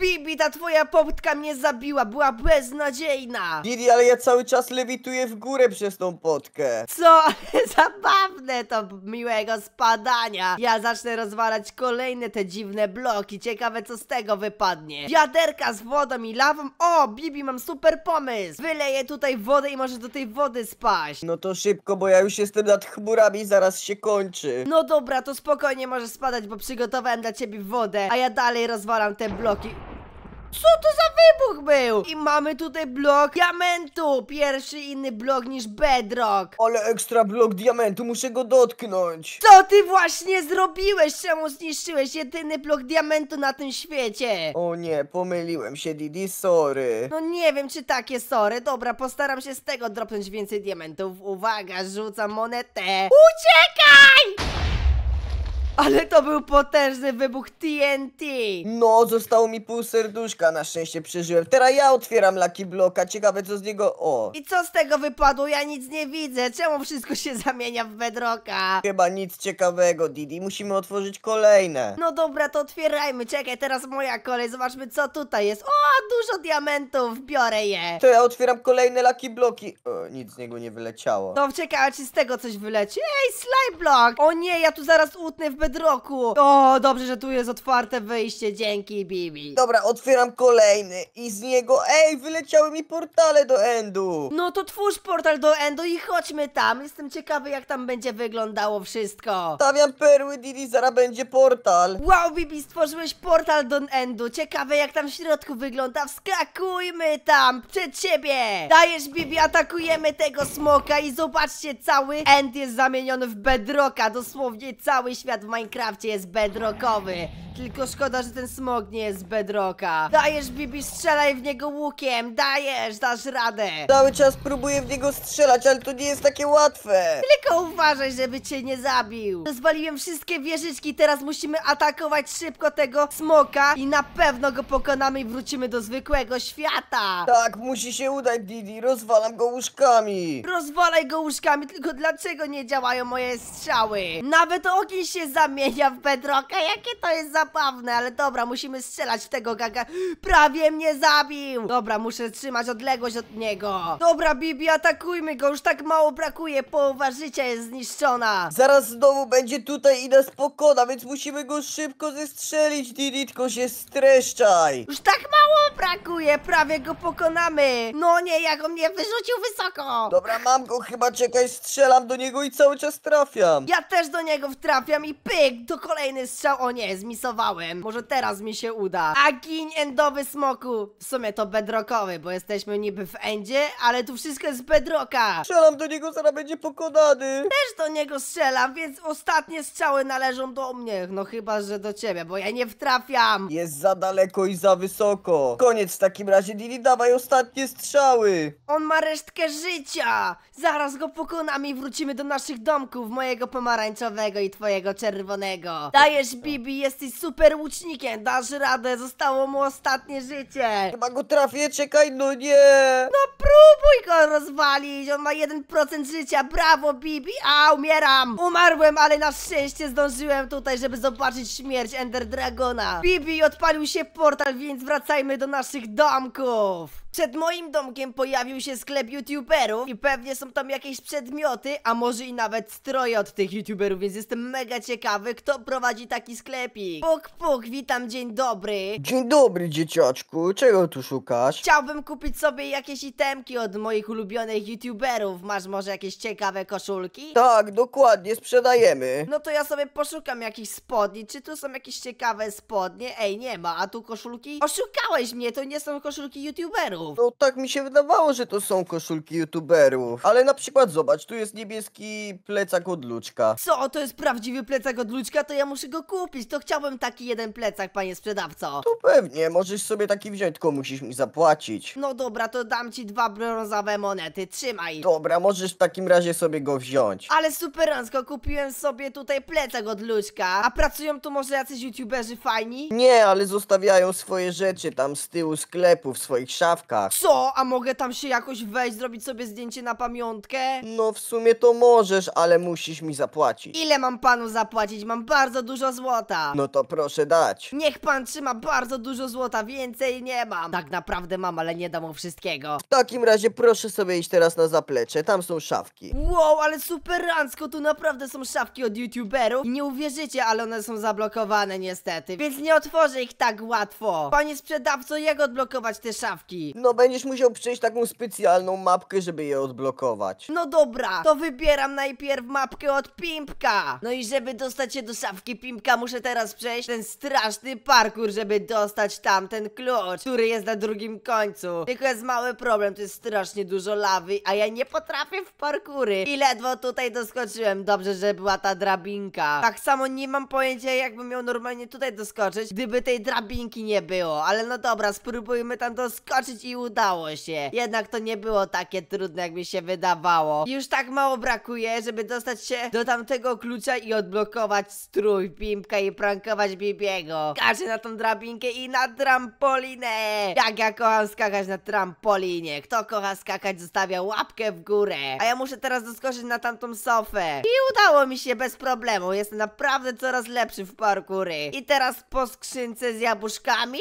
Bibi, ta twoja poptka mnie zabiła, była beznadziejna! Didi, ale ja cały czas lewituję w górę przez tą potkę.
Co? Zabawne to miłego spadania. Ja zacznę rozwalać kolejne te dziwne bloki. Ciekawe, co z tego wypadnie. Wiaderka z wodą i lawą. O, Bibi, mam super pomysł. Wyleję tutaj wodę i może do tej wody spaść.
No to szybko, bo ja już jestem nad chmurami, zaraz się kończy.
No dobra, to spokojnie możesz spadać, bo przygotowałem dla ciebie wodę, a ja dalej rozwalam te bloki. Co to za wybuch był? I mamy tutaj blok diamentu. Pierwszy inny blok niż bedrock. Ale ekstra blok diamentu, muszę go
dotknąć.
Co ty właśnie zrobiłeś? Czemu zniszczyłeś jedyny blok diamentu na tym świecie?
O nie, pomyliłem się Didi, sorry. No
nie wiem, czy takie sorry. Dobra, postaram się z tego dropnąć więcej diamentów. Uwaga, rzucam monetę. Uciekaj!
Ale to był potężny wybuch TNT! No, zostało mi pół serduszka, na szczęście przeżyłem. Teraz ja otwieram Lucky Blocka, ciekawe co z niego... O! I
co z tego wypadło? Ja nic nie widzę. Czemu wszystko się zamienia w bedroka?
Chyba nic ciekawego, Didi. Musimy otworzyć kolejne.
No dobra, to otwierajmy. Czekaj, teraz moja kolej. Zobaczmy, co tutaj jest. O, dużo diamentów. Biorę je. To
ja otwieram kolejne Lucky Bloki. O, e, nic z niego nie wyleciało.
No, ciekawe, czy z tego coś wyleci? Ej, Slime Block! O nie, ja tu zaraz utnę w bedroka bedroku. O, dobrze, że tu jest otwarte wyjście, dzięki Bibi. Dobra, otwieram kolejny i z niego, ej, wyleciały mi portale do Endu. No to twórz portal do Endu i chodźmy tam. Jestem ciekawy, jak tam będzie wyglądało wszystko. Stawiam perły, Didi, zaraz będzie portal. Wow, Bibi, stworzyłeś portal do Endu. Ciekawe, jak tam w środku wygląda. Wskakujmy tam, przed siebie. Dajesz, Bibi, atakujemy tego smoka i zobaczcie, cały End jest zamieniony w bedroka. Dosłownie cały świat w Minecrafcie jest bedrockowy. Tylko szkoda, że ten
smog nie jest bedroka. Dajesz,
Bibi, strzelaj w niego łukiem! Dajesz, dasz radę!
Cały czas próbuję w niego strzelać, ale to nie jest takie łatwe!
Tylko uważaj, żeby cię nie zabił! Rozwaliłem wszystkie wieżyczki, teraz musimy atakować szybko tego smoka i na pewno go pokonamy i wrócimy do zwykłego świata! Tak,
musi się udać, Didi, rozwalam go łóżkami!
Rozwalaj go łóżkami, tylko dlaczego nie działają moje strzały? Nawet ogień się zabił! kamienia w bedroka. Jakie to jest zabawne, ale dobra, musimy strzelać w tego gaga. Prawie mnie zabił. Dobra, muszę trzymać odległość od niego. Dobra, Bibi, atakujmy go. Już tak mało brakuje. Połowa życia jest zniszczona.
Zaraz znowu będzie tutaj i nas pokona, więc musimy go szybko zestrzelić, Diditko, się streszczaj. Już
tak mało brakuje. Prawie go pokonamy. No nie, jak on mnie wyrzucił wysoko. Dobra,
mam go. Chyba czekaj, strzelam do niego i cały czas trafiam.
Ja też do niego wtrafiam i py Pyk, to kolejny strzał, o nie, zmisowałem. Może teraz mi się uda. A gin endowy smoku. W sumie to bedrockowy, bo jesteśmy niby w endzie, ale tu wszystko jest z bedrocka. Strzelam do niego, zaraz będzie pokonany. Też do niego strzelam, więc ostatnie strzały należą do mnie. No chyba, że do ciebie, bo ja nie wtrafiam. Jest
za daleko i za wysoko. Koniec w takim razie, Lili, dawaj ostatnie strzały.
On ma resztkę życia. Zaraz go pokonamy i wrócimy do naszych domków, mojego pomarańczowego i twojego czerwonego czerwonego. Dajesz, no. Bibi, jesteś super łucznikiem, dasz radę, zostało mu ostatnie życie. Chyba go trafię, czekaj, no nie. No próbuj go rozwalić, on ma 1% życia, brawo, Bibi, a umieram. Umarłem, ale na szczęście zdążyłem tutaj, żeby zobaczyć śmierć Ender Dragona. Bibi, odpalił się portal, więc wracajmy do naszych domków. Przed moim domkiem pojawił się sklep youtuberów i pewnie są tam jakieś przedmioty, a może i nawet stroje od tych youtuberów, więc jestem mega ciekaw ciekawy, kto prowadzi taki sklepik. Puk, puk, witam, dzień dobry.
Dzień dobry, dzieciaczku. Czego tu szukasz?
Chciałbym kupić sobie jakieś itemki od moich ulubionych youtuberów. Masz może jakieś ciekawe koszulki? Tak, dokładnie,
sprzedajemy. No
to ja sobie poszukam jakichś spodni. Czy tu są jakieś ciekawe spodnie? Ej, nie ma, a tu koszulki? Oszukałeś mnie, to
nie są koszulki youtuberów. No tak mi się wydawało, że to są koszulki youtuberów. Ale na przykład zobacz, tu jest niebieski plecak od Luczka.
Co, to jest prawdziwy plecak plecak od to ja muszę go kupić. To chciałbym taki jeden plecak, panie sprzedawco.
To pewnie, możesz sobie taki wziąć, tylko musisz mi zapłacić.
No dobra, to dam ci dwa brązowe monety, trzymaj. Dobra,
możesz w takim razie sobie go wziąć.
Ale super superancko, kupiłem sobie tutaj plecak od Lućka. A pracują tu może jacyś youtuberzy fajni?
Nie, ale zostawiają swoje rzeczy tam z tyłu sklepu, w swoich szafkach.
Co? A mogę tam się jakoś
wejść, zrobić sobie zdjęcie na pamiątkę? No w sumie to możesz, ale musisz mi zapłacić.
Ile mam panu zapłacić? zapłacić, mam bardzo dużo złota. No
to proszę dać.
Niech pan trzyma bardzo dużo złota, więcej nie mam. Tak naprawdę mam, ale nie dam mu wszystkiego. W
takim razie proszę sobie iść teraz na zaplecze, tam są szafki.
Wow, ale super ransko, tu naprawdę są szafki od youtuberów. I nie uwierzycie, ale one są zablokowane niestety, więc nie otworzę ich tak łatwo. Panie sprzedawco, jak odblokować te szafki? No będziesz musiał przyjść taką specjalną
mapkę, żeby je odblokować.
No dobra, to wybieram najpierw mapkę od Pimpka. No i żeby dostać dostać się do szafki Pimka, muszę teraz przejść ten straszny parkur żeby dostać tam ten klucz, który jest na drugim końcu. Tylko jest mały problem, to jest strasznie dużo lawy, a ja nie potrafię w parkury. I ledwo tutaj doskoczyłem. Dobrze, że była ta drabinka. Tak samo nie mam pojęcia, jakbym miał normalnie tutaj doskoczyć, gdyby tej drabinki nie było. Ale no dobra, spróbujmy tam doskoczyć i udało się. Jednak to nie było takie trudne, jak mi się wydawało. Już tak mało brakuje, żeby dostać się do tamtego klucza i odblokować prankować strój Bimka i prankować Bibiego. Skaczę na tą drabinkę i na trampolinę. Jak ja kocham skakać na trampolinie. Kto kocha skakać zostawia łapkę w górę. A ja muszę teraz doskoczyć na tamtą sofę. I udało mi się bez problemu. Jestem naprawdę coraz lepszy w parkury. I teraz po skrzynce z jabłuszkami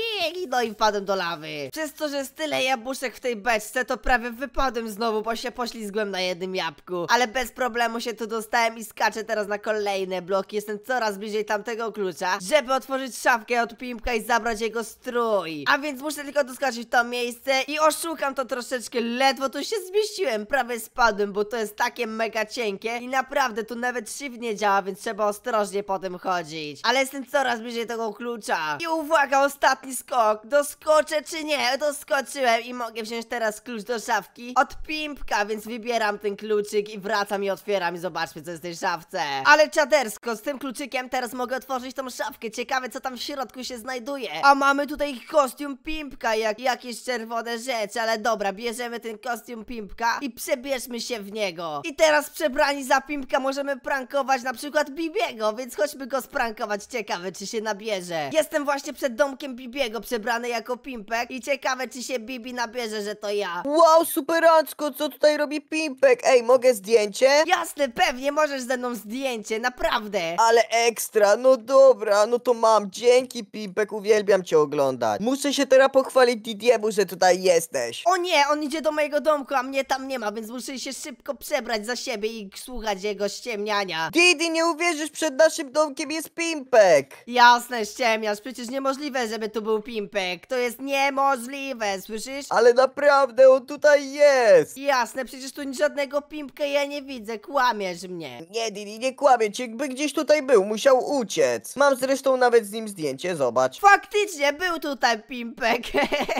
no i wpadłem do lawy. Przez to, że jest tyle jabłuszek w tej beczce, to prawie wypadłem znowu, bo się poślizgłem na jednym jabłku. Ale bez problemu się tu dostałem i skaczę teraz na kolejne bloki jestem coraz bliżej tamtego klucza, żeby otworzyć szafkę od Pimpka i zabrać jego strój. A więc muszę tylko doskoczyć to miejsce i oszukam to troszeczkę, ledwo tu się zmieściłem, prawie spadłem, bo to jest takie mega cienkie i naprawdę tu nawet shift nie działa, więc trzeba ostrożnie po tym chodzić. Ale jestem coraz bliżej tego klucza. I uwaga, ostatni skok, doskoczę czy nie? Doskoczyłem i mogę wziąć teraz klucz do szafki od Pimpka, więc wybieram ten kluczyk i wracam i otwieram i zobaczmy co jest w tej szafce. Ale czadersko, tym kluczykiem teraz mogę otworzyć tą szafkę. Ciekawe, co tam w środku się znajduje. A mamy tutaj kostium pimpka, jak, jakieś czerwone rzeczy, ale dobra, bierzemy ten kostium pimpka i przebierzmy się w niego. I teraz przebrani za pimpka możemy prankować na przykład Bibiego, więc chodźmy go sprankować. Ciekawe, czy się nabierze. Jestem właśnie przed domkiem Bibiego, przebrany jako pimpek i ciekawe, czy się Bibi nabierze, że to ja. Wow,
superancko, co tutaj robi pimpek? Ej, mogę zdjęcie? Jasne, pewnie, możesz ze mną zdjęcie, naprawdę. Ale ekstra, no dobra, no to mam. Dzięki, Pimpek, uwielbiam cię oglądać. Muszę się teraz pochwalić Didiemu, że tutaj jesteś.
O nie, on idzie do mojego domku, a mnie tam nie ma, więc muszę się szybko przebrać za siebie i słuchać jego ściemniania. Didi, nie uwierzysz, przed naszym domkiem jest Pimpek. Jasne, ściemniasz, przecież niemożliwe, żeby tu był Pimpek. To jest niemożliwe, słyszysz? Ale naprawdę, on tutaj jest. Jasne, przecież tu żadnego Pimpka ja nie widzę, kłamiesz mnie.
Nie, Didi, nie kłamię cię, jakby gdzieś tutaj był, musiał uciec. Mam zresztą nawet z nim zdjęcie, zobacz. Faktycznie
był tutaj Pimpek.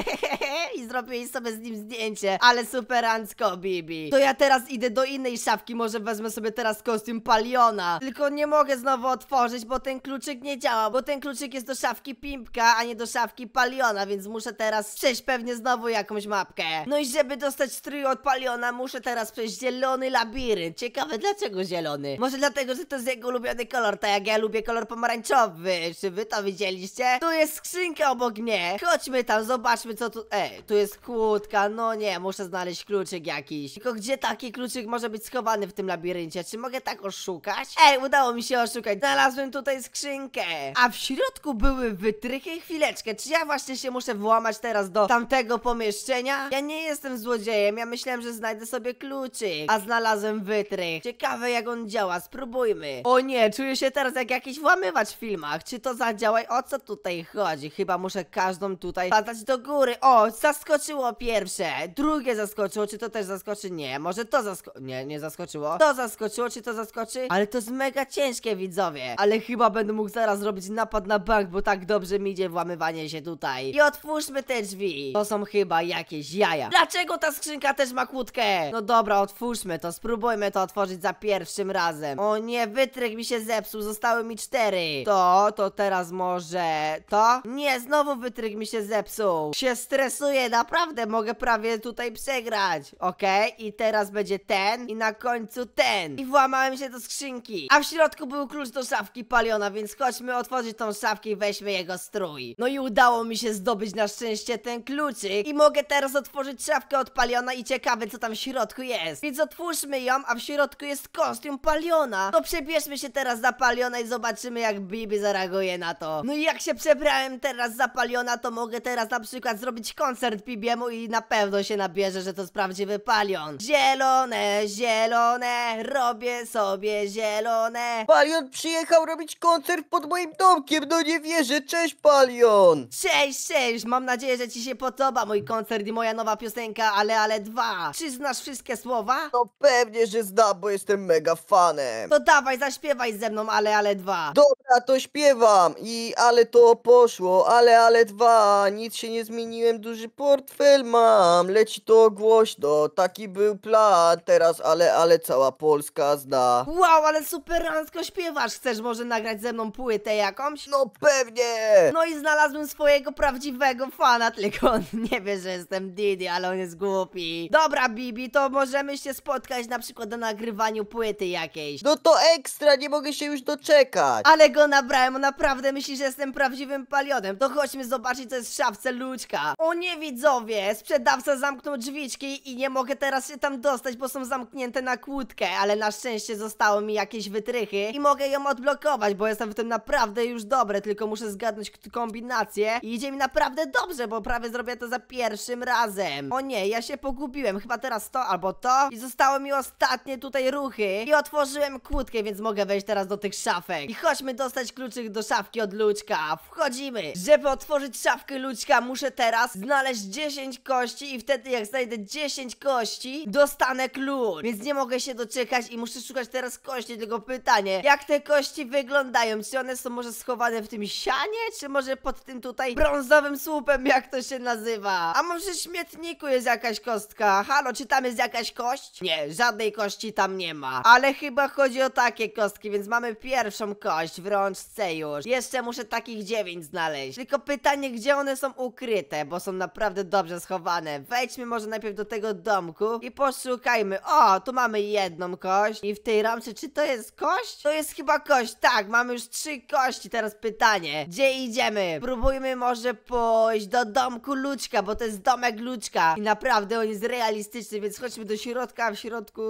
I zrobiłeś sobie z nim zdjęcie. Ale superancko, Bibi. To ja teraz idę do innej szafki, może wezmę sobie teraz kostium Paliona. Tylko nie mogę znowu otworzyć, bo ten kluczyk nie działa, bo ten kluczyk jest do szafki Pimpka, a nie do szafki Paliona, więc muszę teraz przejść pewnie znowu jakąś mapkę. No i żeby dostać strój od Paliona, muszę teraz przejść zielony labirynt. Ciekawe, dlaczego zielony? Może dlatego, że to jest jego ulubiony kolor, tak jak ja lubię kolor pomarańczowy. Czy wy to widzieliście? Tu jest skrzynka obok mnie. Chodźmy tam, zobaczmy co tu... Ej, tu jest kłódka, no nie, muszę znaleźć kluczyk jakiś. Tylko gdzie taki kluczyk może być schowany w tym labiryncie? Czy mogę tak oszukać? Ej, udało mi się oszukać, znalazłem tutaj skrzynkę. A w środku były wytrychy? Chwileczkę, czy ja właśnie się muszę włamać teraz do tamtego pomieszczenia? Ja nie jestem złodziejem, ja myślałem, że znajdę sobie kluczyk, a znalazłem wytrych. Ciekawe jak on działa, spróbujmy. O nie, czuję się teraz jak jakiś włamywacz w filmach. Czy to zadziała o co tutaj chodzi? Chyba muszę każdą tutaj padać do góry. O, zaskoczyło pierwsze. Drugie zaskoczyło. Czy to też zaskoczy? Nie, może to zaskoczy. Nie, nie zaskoczyło. To zaskoczyło, czy to zaskoczy? Ale to jest mega ciężkie, widzowie. Ale chyba będę mógł zaraz zrobić napad na bank, bo tak dobrze mi idzie włamywanie się tutaj. I otwórzmy te drzwi. To są chyba jakieś jaja. Dlaczego ta skrzynka też ma kłódkę? No dobra, otwórzmy to. Spróbujmy to otworzyć za pierwszym razem. O nie, wytrych mi się zepsuł, zostały mi cztery. To, to teraz może... To? Nie, znowu wytryk mi się zepsuł. Się stresuję, naprawdę mogę prawie tutaj przegrać. Okej, okay? i teraz będzie ten i na końcu ten. I włamałem się do skrzynki. A w środku był klucz do szafki paliona, więc chodźmy otworzyć tą szafkę i weźmy jego strój. No i udało mi się zdobyć na szczęście ten kluczyk i mogę teraz otworzyć szafkę od paliona i ciekawe co tam w środku jest. Więc otwórzmy ją, a w środku jest kostium paliona. To przebierzmy się teraz zapaliona i zobaczymy jak Bibi zareaguje na to. No i jak się przebrałem teraz zapaliona, to mogę teraz na przykład zrobić koncert Bibiemu i na pewno się nabierze, że to jest prawdziwy palion. Zielone, zielone, robię sobie zielone. Palion przyjechał robić koncert pod moim domkiem, no nie wierzę, cześć Palion! Cześć, cześć, mam nadzieję, że ci się podoba mój koncert i moja nowa piosenka Ale Ale dwa. Czy znasz
wszystkie słowa? No pewnie, że znam, bo jestem mega fanem. To dawaj, zaśpiewaj ze ze mną Ale Ale dwa. Dobra, to śpiewam i ale to poszło, ale ale dwa, nic się nie zmieniłem, duży portfel mam, leci to głośno, taki był plan, teraz ale ale cała Polska zna.
Wow, ale super superancko śpiewasz, chcesz może nagrać ze mną płytę jakąś? No pewnie! No i znalazłem swojego prawdziwego fana, tylko on nie wie, że jestem Didi, ale on jest głupi. Dobra Bibi, to możemy się spotkać na przykład na nagrywaniu płyty jakiejś. No to ekstra, nie mogę się się już doczekać. Ale go nabrałem, on naprawdę myśli, że jestem prawdziwym palionem. To chodźmy zobaczyć, co jest w szafce Lućka. O nie, widzowie, sprzedawca zamknął drzwiczki i nie mogę teraz się tam dostać, bo są zamknięte na kłódkę, ale na szczęście zostało mi jakieś wytrychy i mogę ją odblokować, bo jestem w tym naprawdę już dobry, tylko muszę zgadnąć kombinację i idzie mi naprawdę dobrze, bo prawie zrobię to za pierwszym razem. O nie, ja się pogubiłem, chyba teraz to albo to i zostały mi ostatnie tutaj ruchy i otworzyłem kłódkę, więc mogę wejść teraz teraz do tych szafek. I chodźmy dostać kluczyk do szafki od Luczka. Wchodzimy. Żeby otworzyć szafkę Luczka, muszę teraz znaleźć 10 kości i wtedy jak znajdę 10 kości, dostanę klucz. Więc nie mogę się doczekać i muszę szukać teraz kości, tylko pytanie, jak te kości wyglądają? Czy one są może schowane w tym sianie? Czy może pod tym tutaj brązowym słupem, jak to się nazywa? A może w śmietniku jest jakaś kostka? Halo, czy tam jest jakaś kość? Nie, żadnej kości tam nie ma. Ale chyba chodzi o takie kostki, więc więc mamy pierwszą kość w rączce już. Jeszcze muszę takich dziewięć znaleźć. Tylko pytanie, gdzie one są ukryte, bo są naprawdę dobrze schowane. Wejdźmy może najpierw do tego domku i poszukajmy. O, tu mamy jedną kość i w tej ramce, czy to jest kość? To jest chyba kość, tak, mamy już trzy kości. Teraz pytanie, gdzie idziemy? Próbujmy może pójść do domku Luczka, bo to jest domek Luczka i naprawdę on jest realistyczny, więc chodźmy do środka, w środku...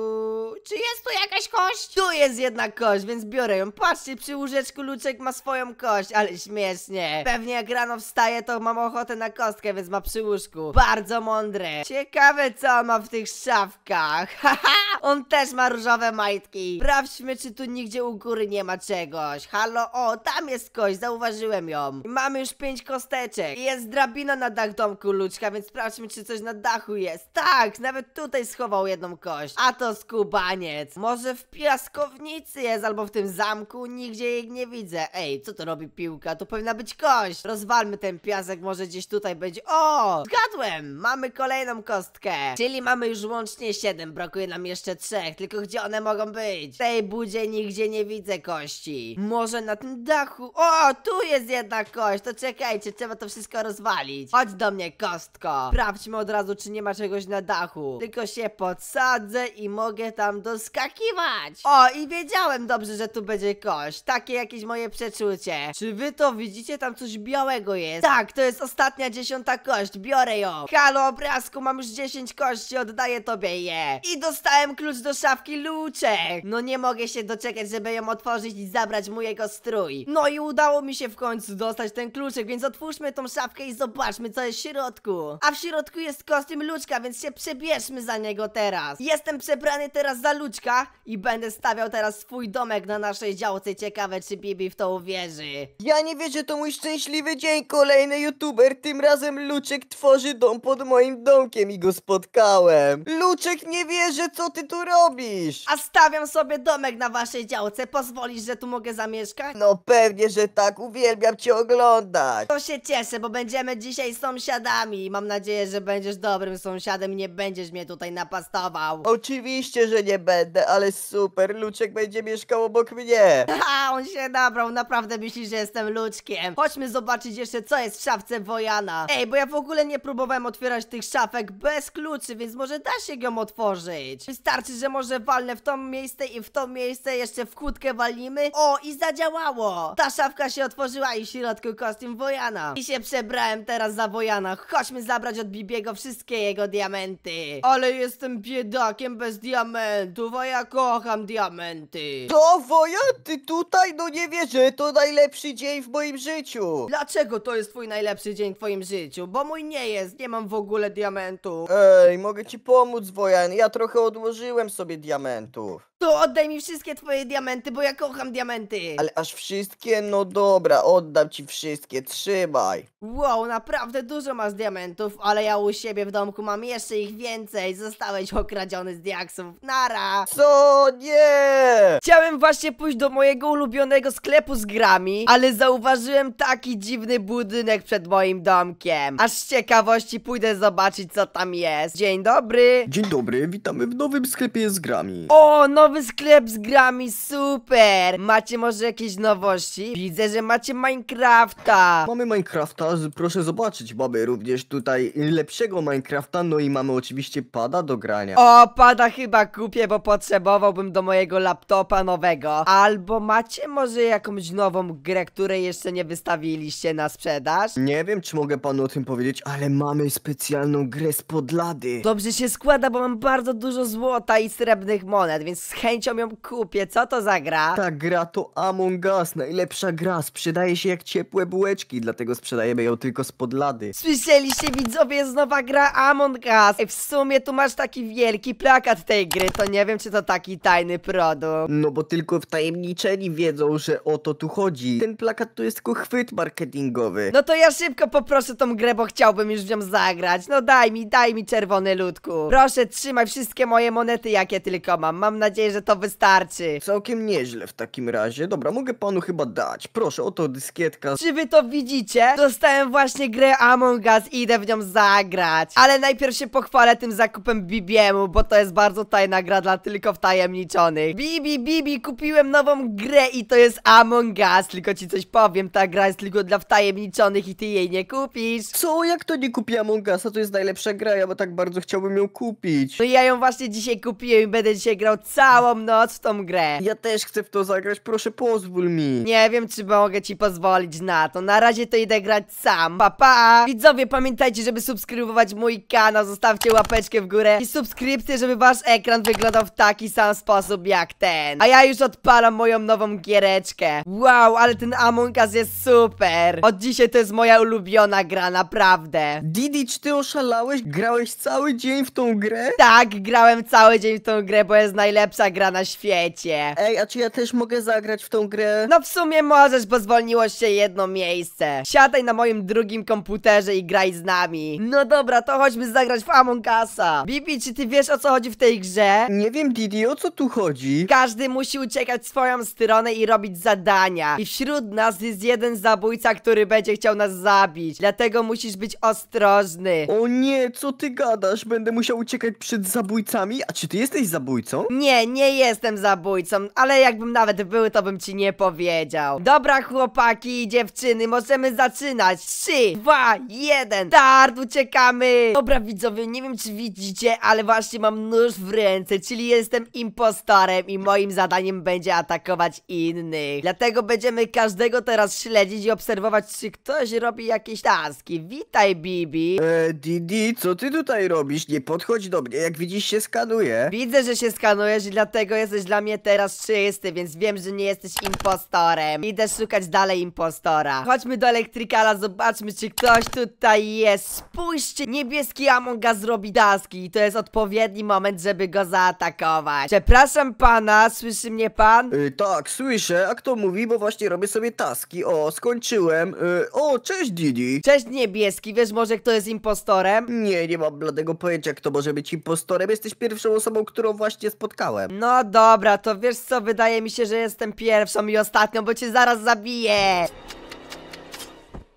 Czy jest tu jakaś kość? Tu jest jedna kość, więc zbiorę ją. Patrzcie, przy łóżeczku Luczek ma swoją kość, ale śmiesznie. Pewnie jak rano wstaje, to mam ochotę na kostkę, więc ma przy łóżku. Bardzo mądre. Ciekawe, co on ma w tych szafkach. Haha, on też ma różowe majtki. Sprawdźmy, czy tu nigdzie u góry nie ma czegoś. Halo, o, tam jest kość, zauważyłem ją. mamy już pięć kosteczek. I jest drabina na dach domku Luczka, więc sprawdźmy, czy coś na dachu jest. Tak, nawet tutaj schował jedną kość. A to skubaniec. Może w piaskownicy jest, albo w tym zamku, nigdzie ich nie widzę. Ej, co to robi piłka? To powinna być kość. Rozwalmy ten piasek, może gdzieś tutaj będzie. O! Zgadłem! Mamy kolejną kostkę. Czyli mamy już łącznie 7, brakuje nam jeszcze trzech. Tylko gdzie one mogą być? W tej budzie nigdzie nie widzę kości. Może na tym dachu? O, tu jest jedna kość. To czekajcie, trzeba to wszystko rozwalić. Chodź do mnie, kostko. Sprawdźmy od razu, czy nie ma czegoś na dachu. Tylko się podsadzę i mogę tam doskakiwać. O, i wiedziałem dobrze, że że tu będzie kość. Takie jakieś moje przeczucie. Czy wy to widzicie? Tam coś białego jest. Tak, to jest ostatnia dziesiąta kość. Biorę ją. Halo, obrazku, mam już dziesięć kości, oddaję tobie je. I dostałem klucz do szafki luczek. No nie mogę się doczekać, żeby ją otworzyć i zabrać mu jego strój. No i udało mi się w końcu dostać ten kluczek, więc otwórzmy tą szafkę i zobaczmy, co jest w środku. A w środku jest kostium luczka, więc się przebierzmy za niego teraz. Jestem przebrany teraz za luczka i będę stawiał teraz swój domek na na naszej działce. Ciekawe, czy Bibi w to uwierzy.
Ja nie wierzę, to mój szczęśliwy dzień. Kolejny youtuber, tym razem Luczek tworzy dom pod moim domkiem i go spotkałem. Luczek, nie wierzy, co ty tu robisz. A stawiam sobie domek na waszej działce. Pozwolisz, że tu
mogę zamieszkać? No pewnie, że tak. Uwielbiam cię oglądać. To się cieszę, bo będziemy dzisiaj sąsiadami. Mam nadzieję, że będziesz dobrym sąsiadem i nie będziesz mnie tutaj napastował.
Oczywiście, że nie będę, ale super. Luczek będzie mieszkał obok obok mnie!
Ha, on się nabrał, naprawdę myśli, że jestem ludzkiem. Chodźmy zobaczyć jeszcze, co jest w szafce Wojana. Ej, bo ja w ogóle nie próbowałem otwierać tych szafek bez kluczy, więc może da się ją otworzyć. Wystarczy, że może walnę w to miejsce i w to miejsce jeszcze w kłódkę walimy. O, i zadziałało! Ta szafka się otworzyła i w środku kostium Wojana. I się przebrałem teraz za Wojana. Chodźmy zabrać od Bibiego wszystkie jego diamenty. Ale jestem biedakiem bez diamentów, a ja kocham diamenty.
To twoja? Ty tutaj? No nie wierzę, to najlepszy dzień w moim życiu. Dlaczego to jest twój najlepszy dzień w twoim życiu? Bo mój nie jest, nie mam w ogóle diamentu. Ej, mogę ci pomóc, Wojan. Ja trochę odłożyłem sobie diamentów. To oddaj mi wszystkie twoje diamenty, bo ja kocham diamenty. Ale aż wszystkie? No dobra, oddam ci wszystkie, trzymaj.
Wow, naprawdę dużo masz diamentów, ale ja u siebie w domku mam jeszcze ich więcej. Zostałeś okradziony z diaksów. Nara! Co? Nie! Chciałem właśnie pójść do mojego ulubionego sklepu z grami, ale zauważyłem taki dziwny budynek przed moim domkiem. Aż z ciekawości pójdę zobaczyć, co tam jest. Dzień dobry.
Dzień dobry, witamy w nowym sklepie z grami.
O, no nowy sklep z grami, super! Macie może jakieś nowości? Widzę, że macie
Minecrafta! Mamy Minecrafta, proszę zobaczyć, mamy również tutaj lepszego Minecrafta, no i mamy oczywiście pada do grania. O,
pada chyba kupię, bo potrzebowałbym do mojego laptopa nowego. Albo macie może jakąś nową grę, której jeszcze nie wystawiliście na sprzedaż?
Nie wiem, czy mogę panu o tym powiedzieć, ale mamy specjalną grę z podlady. Dobrze
się składa, bo mam bardzo dużo złota i srebrnych monet, więc chęcią ją kupię, co to za gra? Ta
gra to Among Us, najlepsza gra, sprzedaje się jak ciepłe bułeczki, dlatego sprzedajemy ją tylko spod lady.
Słyszeliście widzowie, jest nowa gra Among Us. w sumie tu masz taki wielki plakat tej gry, to nie wiem czy to taki tajny produkt.
No bo tylko wtajemniczeni wiedzą, że o to tu chodzi. Ten plakat to jest tylko chwyt marketingowy.
No to ja szybko poproszę tą grę, bo chciałbym już w nią zagrać. No daj mi, daj mi czerwony ludku. Proszę, trzymaj wszystkie
moje monety, jakie tylko mam. Mam nadzieję, nadzieję, że to wystarczy. Całkiem nieźle w takim razie. Dobra, mogę panu chyba dać. Proszę, oto dyskietka. Czy wy to widzicie? Dostałem właśnie grę
Among Us i idę w nią zagrać. Ale najpierw się pochwalę tym zakupem Bibiemu, bo to jest bardzo tajna gra dla tylko wtajemniczonych. Bibi, Bibi, kupiłem nową grę i to jest Among Us. Tylko ci coś powiem, ta gra jest tylko dla wtajemniczonych i ty jej nie kupisz.
Co? Jak to nie kupi Among Usa? To jest najlepsza gra, ja bo tak bardzo chciałbym ją kupić. No i ja ją właśnie dzisiaj kupiłem i będę dzisiaj grał cały całą noc w tą grę. Ja też chcę w to zagrać, proszę pozwól mi. Nie
wiem, czy mogę ci pozwolić na to. Na razie to idę grać sam. Pa, pa. Widzowie, pamiętajcie, żeby subskrybować mój kanał. Zostawcie łapeczkę w górę i subskrypcję, żeby wasz ekran wyglądał w taki sam sposób jak ten. A ja już odpalam moją nową giereczkę. Wow, ale ten Among Us jest super. Od dzisiaj to jest moja ulubiona gra, naprawdę.
Didi, czy ty oszalałeś? Grałeś cały dzień w tą grę? Tak, grałem
cały dzień w tą grę, bo jest najlepsza najlepsza gra na świecie. Ej, a czy ja też mogę zagrać w tą grę? No w sumie możesz, bo zwolniło się jedno miejsce. Siadaj na moim drugim komputerze i graj z nami. No dobra, to chodźmy zagrać w Among Usa. Bibi, czy ty wiesz o co chodzi w tej grze? Nie wiem, Didi, o co tu chodzi? Każdy musi uciekać swoją stronę i robić zadania. I wśród nas jest jeden zabójca, który będzie chciał nas zabić. Dlatego musisz
być ostrożny. O nie, co ty gadasz? Będę musiał uciekać przed zabójcami? A czy ty jesteś zabójcą?
Nie, nie jestem zabójcą, ale jakbym nawet był, to bym ci nie powiedział. Dobra chłopaki i dziewczyny, możemy zaczynać. 3, 2, 1, start, uciekamy. Dobra widzowie, nie wiem czy widzicie, ale właśnie mam nóż w ręce, czyli jestem impostorem i moim zadaniem będzie atakować innych. Dlatego będziemy każdego teraz śledzić i obserwować, czy ktoś robi jakieś taski.
Witaj Bibi. E, Didi, co ty tutaj robisz? Nie podchodź do mnie, jak widzisz się skanuje.
Widzę, że się skanujesz i dlatego dlatego jesteś dla mnie teraz czysty, więc wiem, że nie jesteś impostorem. Idę szukać dalej impostora. Chodźmy do elektrykala, zobaczmy, czy ktoś tutaj jest. Spójrzcie, niebieski Amonga zrobi daski i to jest odpowiedni moment, żeby go zaatakować. Przepraszam pana, słyszy mnie pan?
Y, tak, słyszę, a kto mówi, bo właśnie robię sobie taski. O, skończyłem. Y, o, cześć Didi. Cześć niebieski, wiesz może kto jest impostorem? Nie, nie mam bladego pojęcia, kto może być impostorem. Jesteś pierwszą osobą,
którą właśnie spotkałem. No dobra, to wiesz co, wydaje mi się, że jestem pierwszą i ostatnią, bo cię zaraz zabiję!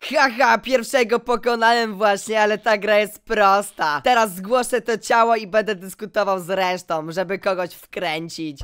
Haha, pierwszego pokonałem właśnie, ale ta gra jest prosta. Teraz zgłoszę to ciało i będę dyskutował z resztą, żeby kogoś wkręcić.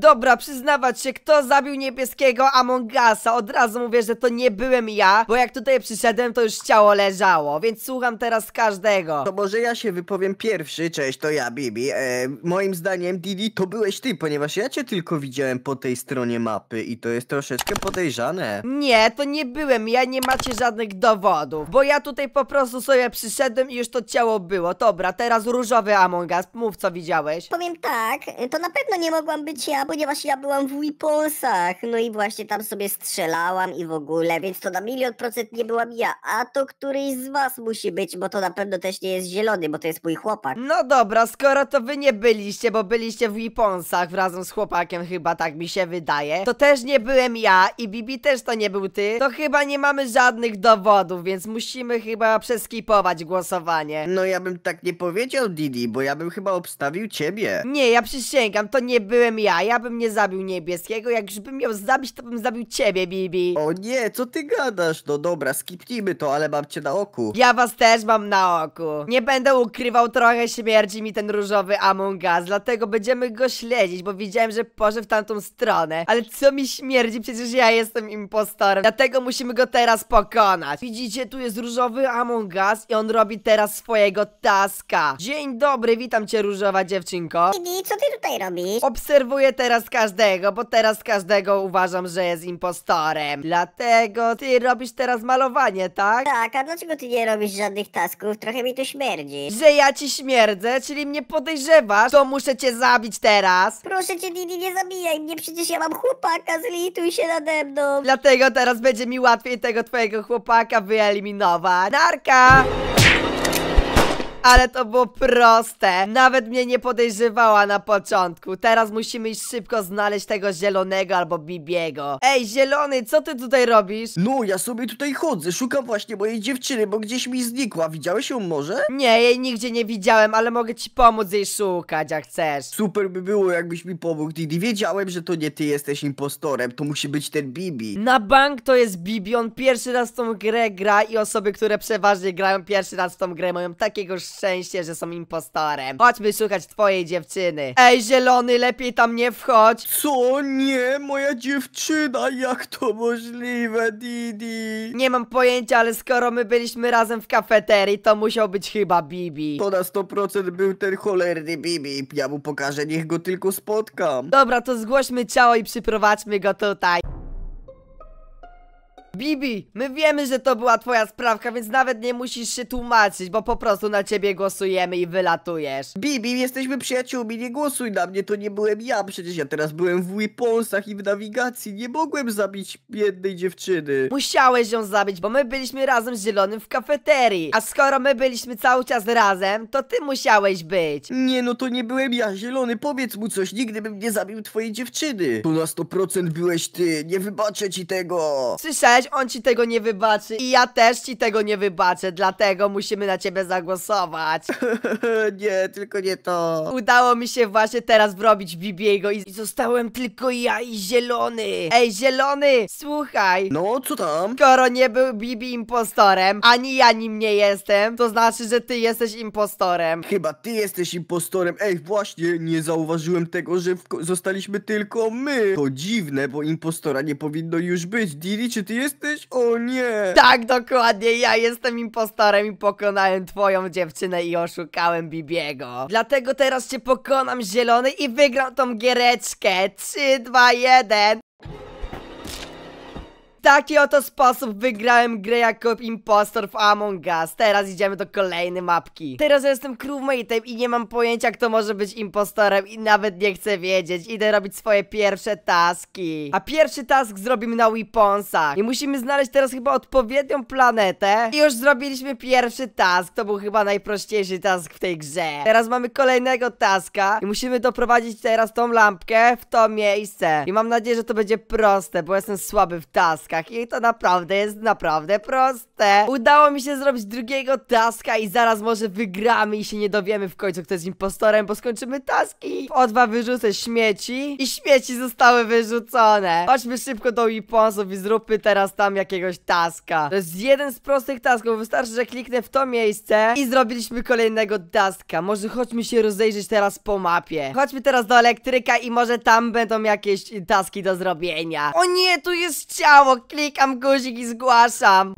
Dobra, przyznawać się, kto zabił niebieskiego Amongasa. Od razu mówię, że to nie byłem ja, bo jak tutaj przyszedłem, to już ciało leżało, więc słucham teraz każdego. To
może ja się wypowiem pierwszy, cześć, to ja, Bibi. E, moim zdaniem, Didi, to byłeś ty, ponieważ ja cię tylko widziałem po tej stronie mapy i to jest troszeczkę podejrzane.
Nie, to nie byłem ja, nie macie żadnych dowodów, bo ja tutaj po prostu sobie przyszedłem i już to ciało było. Dobra, teraz różowy Amongas, mów co widziałeś. Powiem tak, to na pewno nie mogłam być ja, ponieważ ja byłam w
Wipolsach, no i właśnie tam sobie strzelałam i w ogóle, więc to na milion procent nie byłam ja, a to któryś z was musi być, bo to na pewno też nie jest zielony, bo to jest mój chłopak. No
dobra, skoro to wy nie byliście, bo byliście w Wiponsach razem z chłopakiem chyba, tak mi się wydaje, to też nie byłem ja i Bibi też to nie był ty, to chyba nie mamy żadnych dowodów, więc musimy chyba przeskipować głosowanie.
No ja bym tak nie powiedział, Didi, bo ja bym chyba obstawił ciebie.
Nie, ja przysięgam, to nie byłem ja, ja ja bym nie zabił niebieskiego, jak żebym miał zabić, to bym zabił ciebie, Bibi. O nie, co ty gadasz? No dobra, skipnijmy
to, ale mam cię na oku.
Ja was też mam na oku. Nie będę ukrywał, trochę śmierdzi mi ten różowy Among Us, dlatego będziemy go śledzić, bo widziałem, że poszedł w tamtą stronę. Ale co mi śmierdzi, przecież ja jestem impostorem, dlatego musimy go teraz pokonać. Widzicie, tu jest różowy Among Us i on robi teraz swojego taska. Dzień dobry, witam cię różowa dziewczynko. Bibi, co ty tutaj robisz? Obserwuję te teraz każdego, bo teraz każdego uważam, że jest impostorem. Dlatego ty robisz teraz malowanie, tak?
Tak, a dlaczego ty nie robisz żadnych tasków? Trochę mi tu śmierdzi. Że
ja ci śmierdzę, czyli mnie podejrzewasz, to muszę cię zabić teraz. Proszę cię, Didi, nie zabijaj mnie, przecież ja mam chłopaka, zlituj się nade mną. Dlatego teraz będzie mi łatwiej tego twojego chłopaka wyeliminować. Narka! Ale to było proste. Nawet mnie nie podejrzewała na początku. Teraz musimy iść szybko znaleźć tego zielonego albo Bibiego. Ej, zielony, co ty tutaj robisz?
No, ja sobie tutaj chodzę, szukam właśnie mojej dziewczyny, bo gdzieś mi znikła. Widziałeś ją może? Nie,
jej nigdzie nie widziałem, ale mogę ci pomóc jej szukać, jak chcesz.
Super by było, jakbyś mi pomógł, Didi. Wiedziałem, że to nie ty jesteś impostorem, to musi być ten Bibi.
Na bank to jest Bibi, on pierwszy raz tą
grę gra
i osoby, które przeważnie grają pierwszy raz w tą grę mają takiego szczęście, że są impostorem. Chodźmy szukać twojej dziewczyny. Ej, zielony, lepiej tam nie wchodź. Co? Nie, moja dziewczyna, jak to możliwe, Didi? Nie mam pojęcia, ale skoro my byliśmy razem w kafeterii, to musiał być chyba Bibi. To na 100% był ten cholerny Bibi. Ja mu pokażę, niech go tylko spotkam. Dobra, to zgłośmy ciało i przyprowadźmy go tutaj. Bibi, my wiemy, że to była twoja sprawka, więc nawet nie musisz się tłumaczyć, bo po prostu na ciebie głosujemy i wylatujesz.
Bibi, jesteśmy przyjaciółmi, nie głosuj na mnie, to nie byłem ja, przecież ja teraz byłem w Weeponsach i w nawigacji, nie mogłem zabić biednej dziewczyny.
Musiałeś ją zabić, bo my byliśmy razem z Zielonym w kafeterii, a skoro my byliśmy cały czas razem, to ty musiałeś być.
Nie, no to nie byłem ja, Zielony, powiedz mu coś, nigdy bym nie zabił twojej dziewczyny. To na 100% byłeś ty, nie wybaczę ci tego.
Słyszałeś? on ci tego nie wybaczy i ja też ci tego nie wybaczę, dlatego musimy na ciebie zagłosować.
nie, tylko nie to.
Udało mi się właśnie teraz wrobić Bibiego i, i zostałem tylko ja i zielony. Ej, zielony, słuchaj. No, co tam? Skoro nie był Bibi impostorem, ani ja nim nie jestem, to znaczy, że ty jesteś impostorem.
Chyba ty jesteś impostorem. Ej, właśnie, nie zauważyłem tego, że zostaliśmy tylko my. To dziwne, bo impostora nie powinno już być. Didi, czy ty jesteś? jesteś? O nie! Tak,
dokładnie, ja jestem impostorem i pokonałem twoją dziewczynę i oszukałem Bibiego. Dlatego teraz cię pokonam, zielony, i wygram tą giereczkę. 3, 2, 1 taki oto sposób wygrałem grę jako impostor w Among Us. Teraz idziemy do kolejnej mapki. Teraz ja jestem crewmate'em i nie mam pojęcia, kto może być impostorem i nawet nie chcę wiedzieć. Idę robić swoje pierwsze taski. A pierwszy task zrobimy na Weaponsach. I musimy znaleźć teraz chyba odpowiednią planetę. I już zrobiliśmy pierwszy task. To był chyba najprościejszy task w tej grze. Teraz mamy kolejnego taska i musimy doprowadzić teraz tą lampkę w to miejsce. I mam nadzieję, że to będzie proste, bo jestem słaby w taskach kartkach tak. i to naprawdę jest naprawdę proste proste. Udało mi się zrobić drugiego taska i zaraz może wygramy i się nie dowiemy w końcu, kto jest impostorem, bo skończymy taski. O dwa wyrzucę śmieci i śmieci zostały wyrzucone. Chodźmy szybko do Weaponsów i zróbmy teraz tam jakiegoś taska. To jest jeden z prostych tasków, wystarczy, że kliknę w to miejsce i zrobiliśmy kolejnego taska. Może chodźmy się rozejrzeć teraz po mapie. Chodźmy teraz do elektryka i może tam będą jakieś taski do
zrobienia.
O nie, tu jest ciało, klikam guzik i zgłaszam.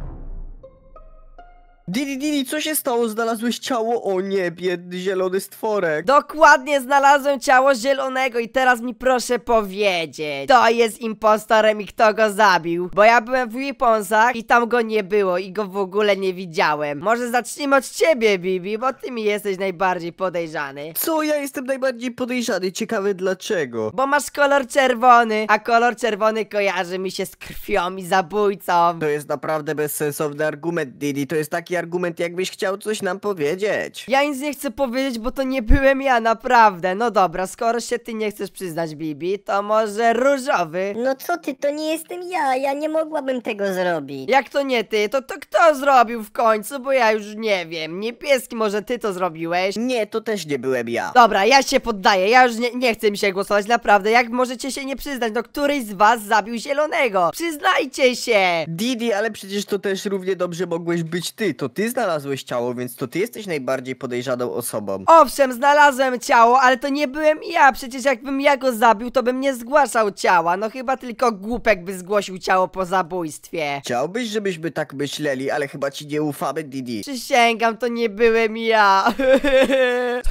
Dili, Dili, co się stało? Znalazłeś ciało? O nie, biedny zielony stworek.
Dokładnie znalazłem ciało zielonego i teraz mi proszę powiedzieć, kto jest impostorem i kto go zabił. Bo ja byłem w Weaponsach i tam go nie było i go w ogóle nie widziałem. Może zacznijmy od ciebie, Bibi, bo ty mi jesteś najbardziej podejrzany.
Co? Ja jestem najbardziej podejrzany. Ciekawe dlaczego. Bo
masz kolor czerwony, a kolor czerwony kojarzy mi się z
krwią i zabójcą. To jest naprawdę bezsensowny argument, Dili. To jest taki argument, jakbyś chciał coś nam powiedzieć.
Ja nic nie chcę powiedzieć, bo to nie byłem ja, naprawdę. No dobra, skoro się ty nie chcesz przyznać, Bibi, to może różowy. No co ty, to nie jestem ja, ja nie mogłabym tego zrobić. Jak to nie ty, to to kto zrobił w końcu, bo ja już nie wiem. Niebieski, może ty to zrobiłeś? Nie, to też nie byłem ja. Dobra, ja się poddaję, ja już nie, nie chcę mi się głosować, naprawdę. Jak możecie się nie przyznać, no któryś z was zabił zielonego? Przyznajcie się!
Didi, ale przecież to też równie dobrze mogłeś być ty, to ty znalazłeś ciało, więc to ty jesteś najbardziej podejrzaną osobą.
Owszem, znalazłem ciało, ale to nie byłem ja. Przecież jakbym ja go zabił, to bym nie zgłaszał ciała. No chyba tylko głupek by zgłosił ciało po zabójstwie.
Chciałbyś, żebyśmy tak myśleli, ale chyba ci nie ufamy, Didi.
Przysięgam, to nie byłem ja.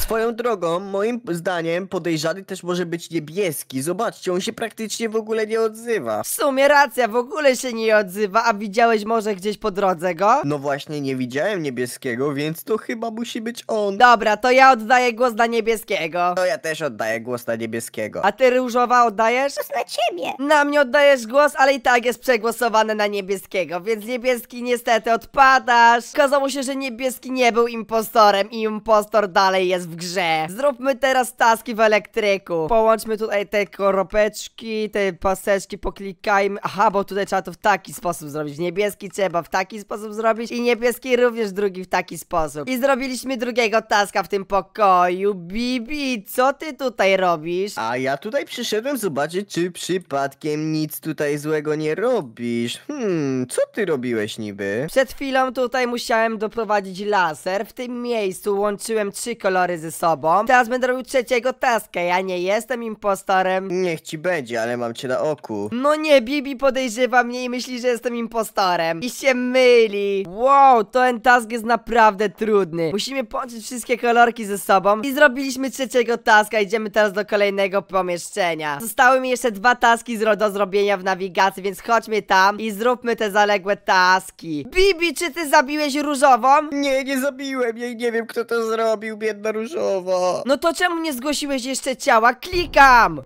Swoją drogą, moim zdaniem podejrzany też może być niebieski. Zobaczcie, on się praktycznie w ogóle nie odzywa. W
sumie racja, w ogóle się nie odzywa. A widziałeś może gdzieś po drodze go? No
właśnie, nie widziałem widziałem niebieskiego, więc to chyba musi być on. Dobra, to ja oddaję głos na niebieskiego. To ja też oddaję głos na niebieskiego. A ty różowa oddajesz? Głos na ciebie. Na
mnie oddajesz głos, ale i tak jest przegłosowane na niebieskiego, więc niebieski niestety odpadasz. Okazało się, że niebieski nie był impostorem i impostor dalej jest w grze. Zróbmy teraz taski w elektryku. Połączmy tutaj te koropeczki, te paseczki, poklikajmy. Aha, bo tutaj trzeba to w taki sposób zrobić. Niebieski trzeba w taki sposób zrobić i niebieski również drugi w taki sposób. I zrobiliśmy drugiego taska w tym pokoju.
Bibi, co ty tutaj robisz? A ja tutaj przyszedłem zobaczyć, czy przypadkiem nic tutaj złego nie robisz. Hmm, co ty robiłeś niby? Przed chwilą
tutaj musiałem doprowadzić laser. W tym miejscu łączyłem trzy kolory ze sobą. Teraz będę robił trzeciego taska. Ja nie jestem impostorem. Niech ci będzie, ale mam cię na oku. No nie, Bibi podejrzewa mnie i myśli, że jestem impostorem. I się myli. Wow, to ten task jest naprawdę trudny. Musimy połączyć wszystkie kolorki ze sobą i zrobiliśmy trzeciego taska. Idziemy teraz do kolejnego pomieszczenia. Zostały mi jeszcze dwa taski do zrobienia w nawigacji, więc chodźmy tam i zróbmy te zaległe taski. Bibi, czy ty zabiłeś różową? Nie, nie zabiłem jej, nie wiem kto
to zrobił, biedna różowa.
No to czemu nie zgłosiłeś jeszcze ciała? Klikam!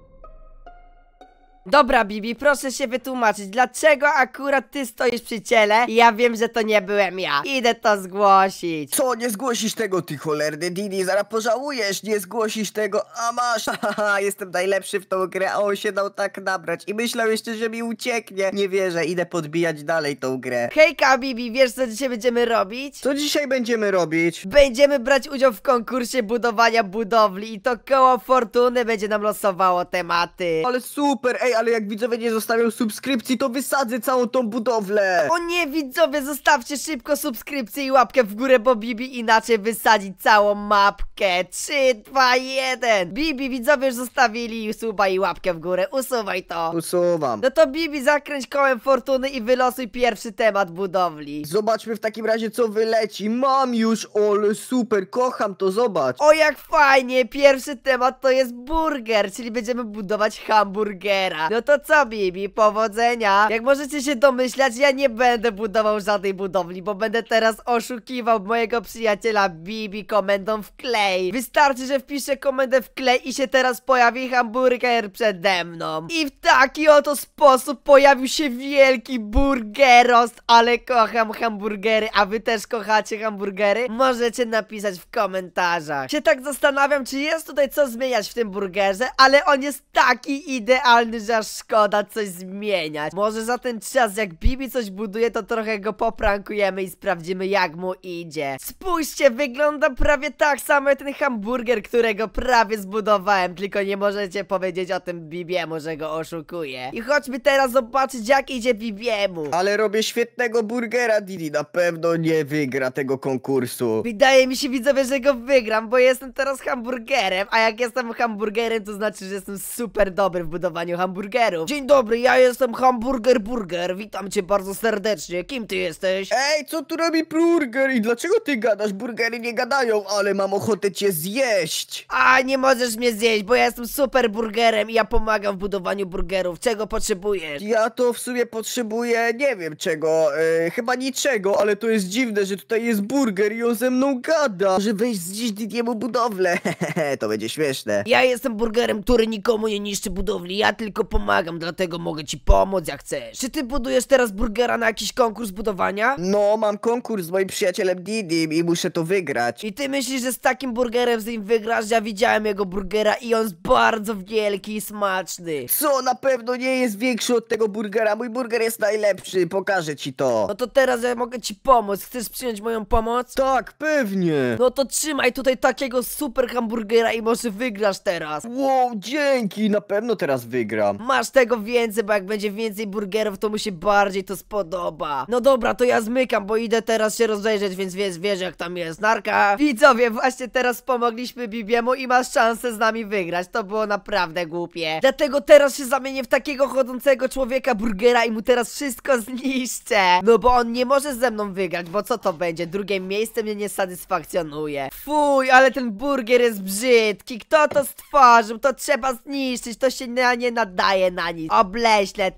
Dobra, Bibi, proszę się wytłumaczyć, dlaczego akurat ty stoisz przy ciele i ja wiem, że to nie byłem ja.
Idę to zgłosić. Co, nie zgłosisz tego, ty cholerny Didi? zaraz pożałujesz, nie zgłosisz tego, a masz, haha, jestem najlepszy w tą grę, a on się dał tak nabrać i myślał jeszcze, że mi ucieknie. Nie wierzę, idę podbijać dalej tą grę.
Hejka, Bibi, wiesz co dzisiaj będziemy robić? Co dzisiaj będziemy robić? Będziemy brać udział w konkursie budowania budowli i to koło fortuny będzie nam losowało tematy. Ale
super, ej, ale jak widzowie nie zostawią subskrypcji, to wysadzę całą tą budowlę! O
nie, widzowie,
zostawcie szybko
subskrypcję i łapkę w górę, bo Bibi inaczej wysadzi całą mapkę. 3, 2, 1! Bibi, widzowie już zostawili suba i łapkę w górę. Usuwaj to!
Usuwam.
No to Bibi, zakręć kołem fortuny i wylosuj pierwszy temat budowli. Zobaczmy w takim razie, co wyleci. Mam już, ole, super, kocham to, zobacz. O, jak fajnie! Pierwszy temat to jest burger, czyli będziemy budować hamburgera. No to co, Bibi, powodzenia. Jak możecie się domyślać, ja nie będę budował żadnej budowli, bo będę teraz oszukiwał mojego przyjaciela Bibi komendą w klej. Wystarczy, że wpiszę komendę w klej i się teraz pojawi hamburger przede mną. I w taki oto sposób pojawił się wielki burgerost, ale kocham hamburgery, a wy też kochacie hamburgery? Możecie napisać w komentarzach. Się tak zastanawiam, czy jest tutaj co zmieniać w tym burgerze, ale on jest taki idealny, że szkoda coś zmieniać. Może za ten czas, jak Bibi coś buduje, to trochę go poprankujemy i sprawdzimy, jak mu idzie. Spójrzcie, wygląda prawie tak samo jak ten hamburger, którego prawie zbudowałem, tylko nie możecie powiedzieć o tym Bibiemu, że go oszukuje I
chodźmy teraz zobaczyć, jak idzie Bibiemu. Ale robię świetnego burgera, Didi. Na pewno nie wygra tego konkursu. Wydaje mi się,
widzowie, że go wygram, bo jestem
teraz hamburgerem,
a jak jestem hamburgerem, to znaczy, że jestem super dobry w budowaniu hamburgerów hamburgerów. Dzień dobry, ja jestem Hamburger Burger, witam cię bardzo serdecznie. Kim ty jesteś?
Ej, co tu robi burger i dlaczego ty gadasz? Burgery nie gadają, ale mam ochotę cię zjeść. A,
nie możesz mnie zjeść, bo ja jestem super burgerem i ja pomagam w budowaniu burgerów. Czego potrzebujesz?
Ja to w sumie potrzebuję, nie wiem czego, e, chyba niczego, ale to jest dziwne, że tutaj jest burger i on ze mną gada. Że weź zniszcz Didiemu budowlę, to będzie śmieszne. Ja jestem burgerem, który nikomu nie niszczy
budowli, ja tylko pomagam, dlatego mogę ci pomóc jak chcesz. Czy ty budujesz teraz burgera na jakiś konkurs budowania? No, mam konkurs z moim przyjacielem Didi i muszę to wygrać. I ty myślisz, że z takim burgerem z nim wygrasz? Ja widziałem jego burgera i on jest bardzo wielki i smaczny.
Co, na pewno nie jest większy od tego burgera. Mój burger jest najlepszy, pokażę ci to. No to teraz ja mogę ci pomóc. Chcesz
przyjąć moją pomoc? Tak, pewnie. No to trzymaj tutaj takiego super hamburgera i może wygrasz teraz. Wow, dzięki, na pewno teraz wygram. Masz tego więcej, bo jak będzie więcej burgerów, to mu się bardziej to spodoba. No dobra, to ja zmykam, bo idę teraz się rozejrzeć, więc wiesz, wiesz jak tam jest. Narka! Widzowie, właśnie teraz pomogliśmy Bibiemu i masz szansę z nami wygrać. To było naprawdę głupie. Dlatego teraz się zamienię w takiego chodzącego człowieka burgera i mu teraz wszystko zniszczę. No bo on nie może ze mną wygrać, bo co to będzie? Drugie miejsce mnie nie satysfakcjonuje. Fuj, ale ten burger jest brzydki. Kto to stworzył? To trzeba zniszczyć, to się na nie nadaje daje na nic.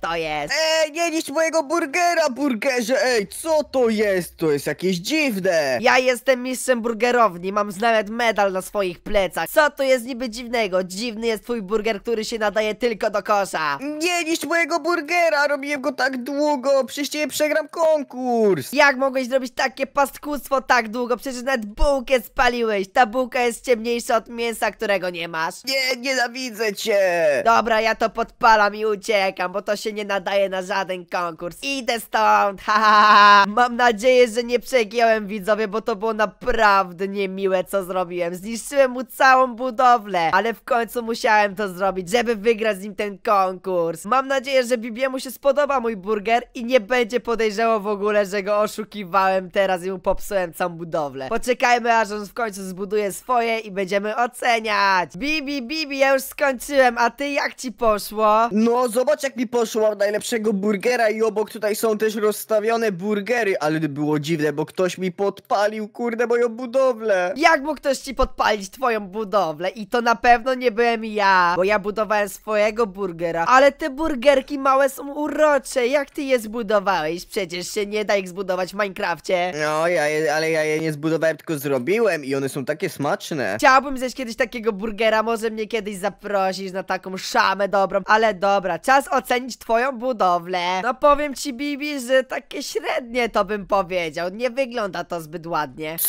to jest.
Ej, nie liść mojego burgera, burgerze, ej, co to jest? To jest jakieś
dziwne. Ja jestem mistrzem burgerowni, mam nawet medal na swoich plecach. Co to jest niby dziwnego? Dziwny jest twój burger, który się nadaje tylko do kosza. Nie liść mojego burgera, robiłem go tak długo, przecież nie przegram konkurs. Jak mogłeś zrobić takie pastkustwo tak długo? Przecież nawet bułkę spaliłeś. Ta bułka jest ciemniejsza od mięsa, którego nie masz. Nie, nienawidzę cię. Dobra, ja to pod odpalam i uciekam, bo to się nie nadaje na żaden konkurs. Idę stąd, ha! Mam nadzieję, że nie przegiąłem widzowie, bo to było naprawdę niemiłe, co zrobiłem. Zniszczyłem mu całą budowlę, ale w końcu musiałem to zrobić, żeby wygrać z nim ten konkurs. Mam nadzieję, że Bibiemu się spodoba mój burger i nie będzie podejrzewał w ogóle, że go oszukiwałem teraz i mu popsułem całą budowlę. Poczekajmy, aż on w końcu zbuduje swoje i będziemy oceniać. Bibi, Bibi, ja już skończyłem, a ty jak ci poszło? poszła.
No, zobacz jak mi poszła najlepszego burgera i obok tutaj są też rozstawione burgery, ale było dziwne, bo ktoś mi podpalił, kurde, moją budowlę.
Jak mógł ktoś ci podpalić twoją budowlę? I to na pewno nie byłem ja, bo ja budowałem swojego burgera. Ale te burgerki małe są urocze, jak ty je zbudowałeś? Przecież się nie da ich zbudować w Minecrafcie.
No, ja je, ale ja je nie zbudowałem, tylko zrobiłem i one są takie smaczne.
Chciałbym zjeść kiedyś takiego burgera, może mnie kiedyś zaprosisz na taką szamę dobrą, ale dobra, czas ocenić twoją budowlę. No powiem ci, Bibi, że takie średnie to bym powiedział. Nie wygląda to zbyt ładnie. Co?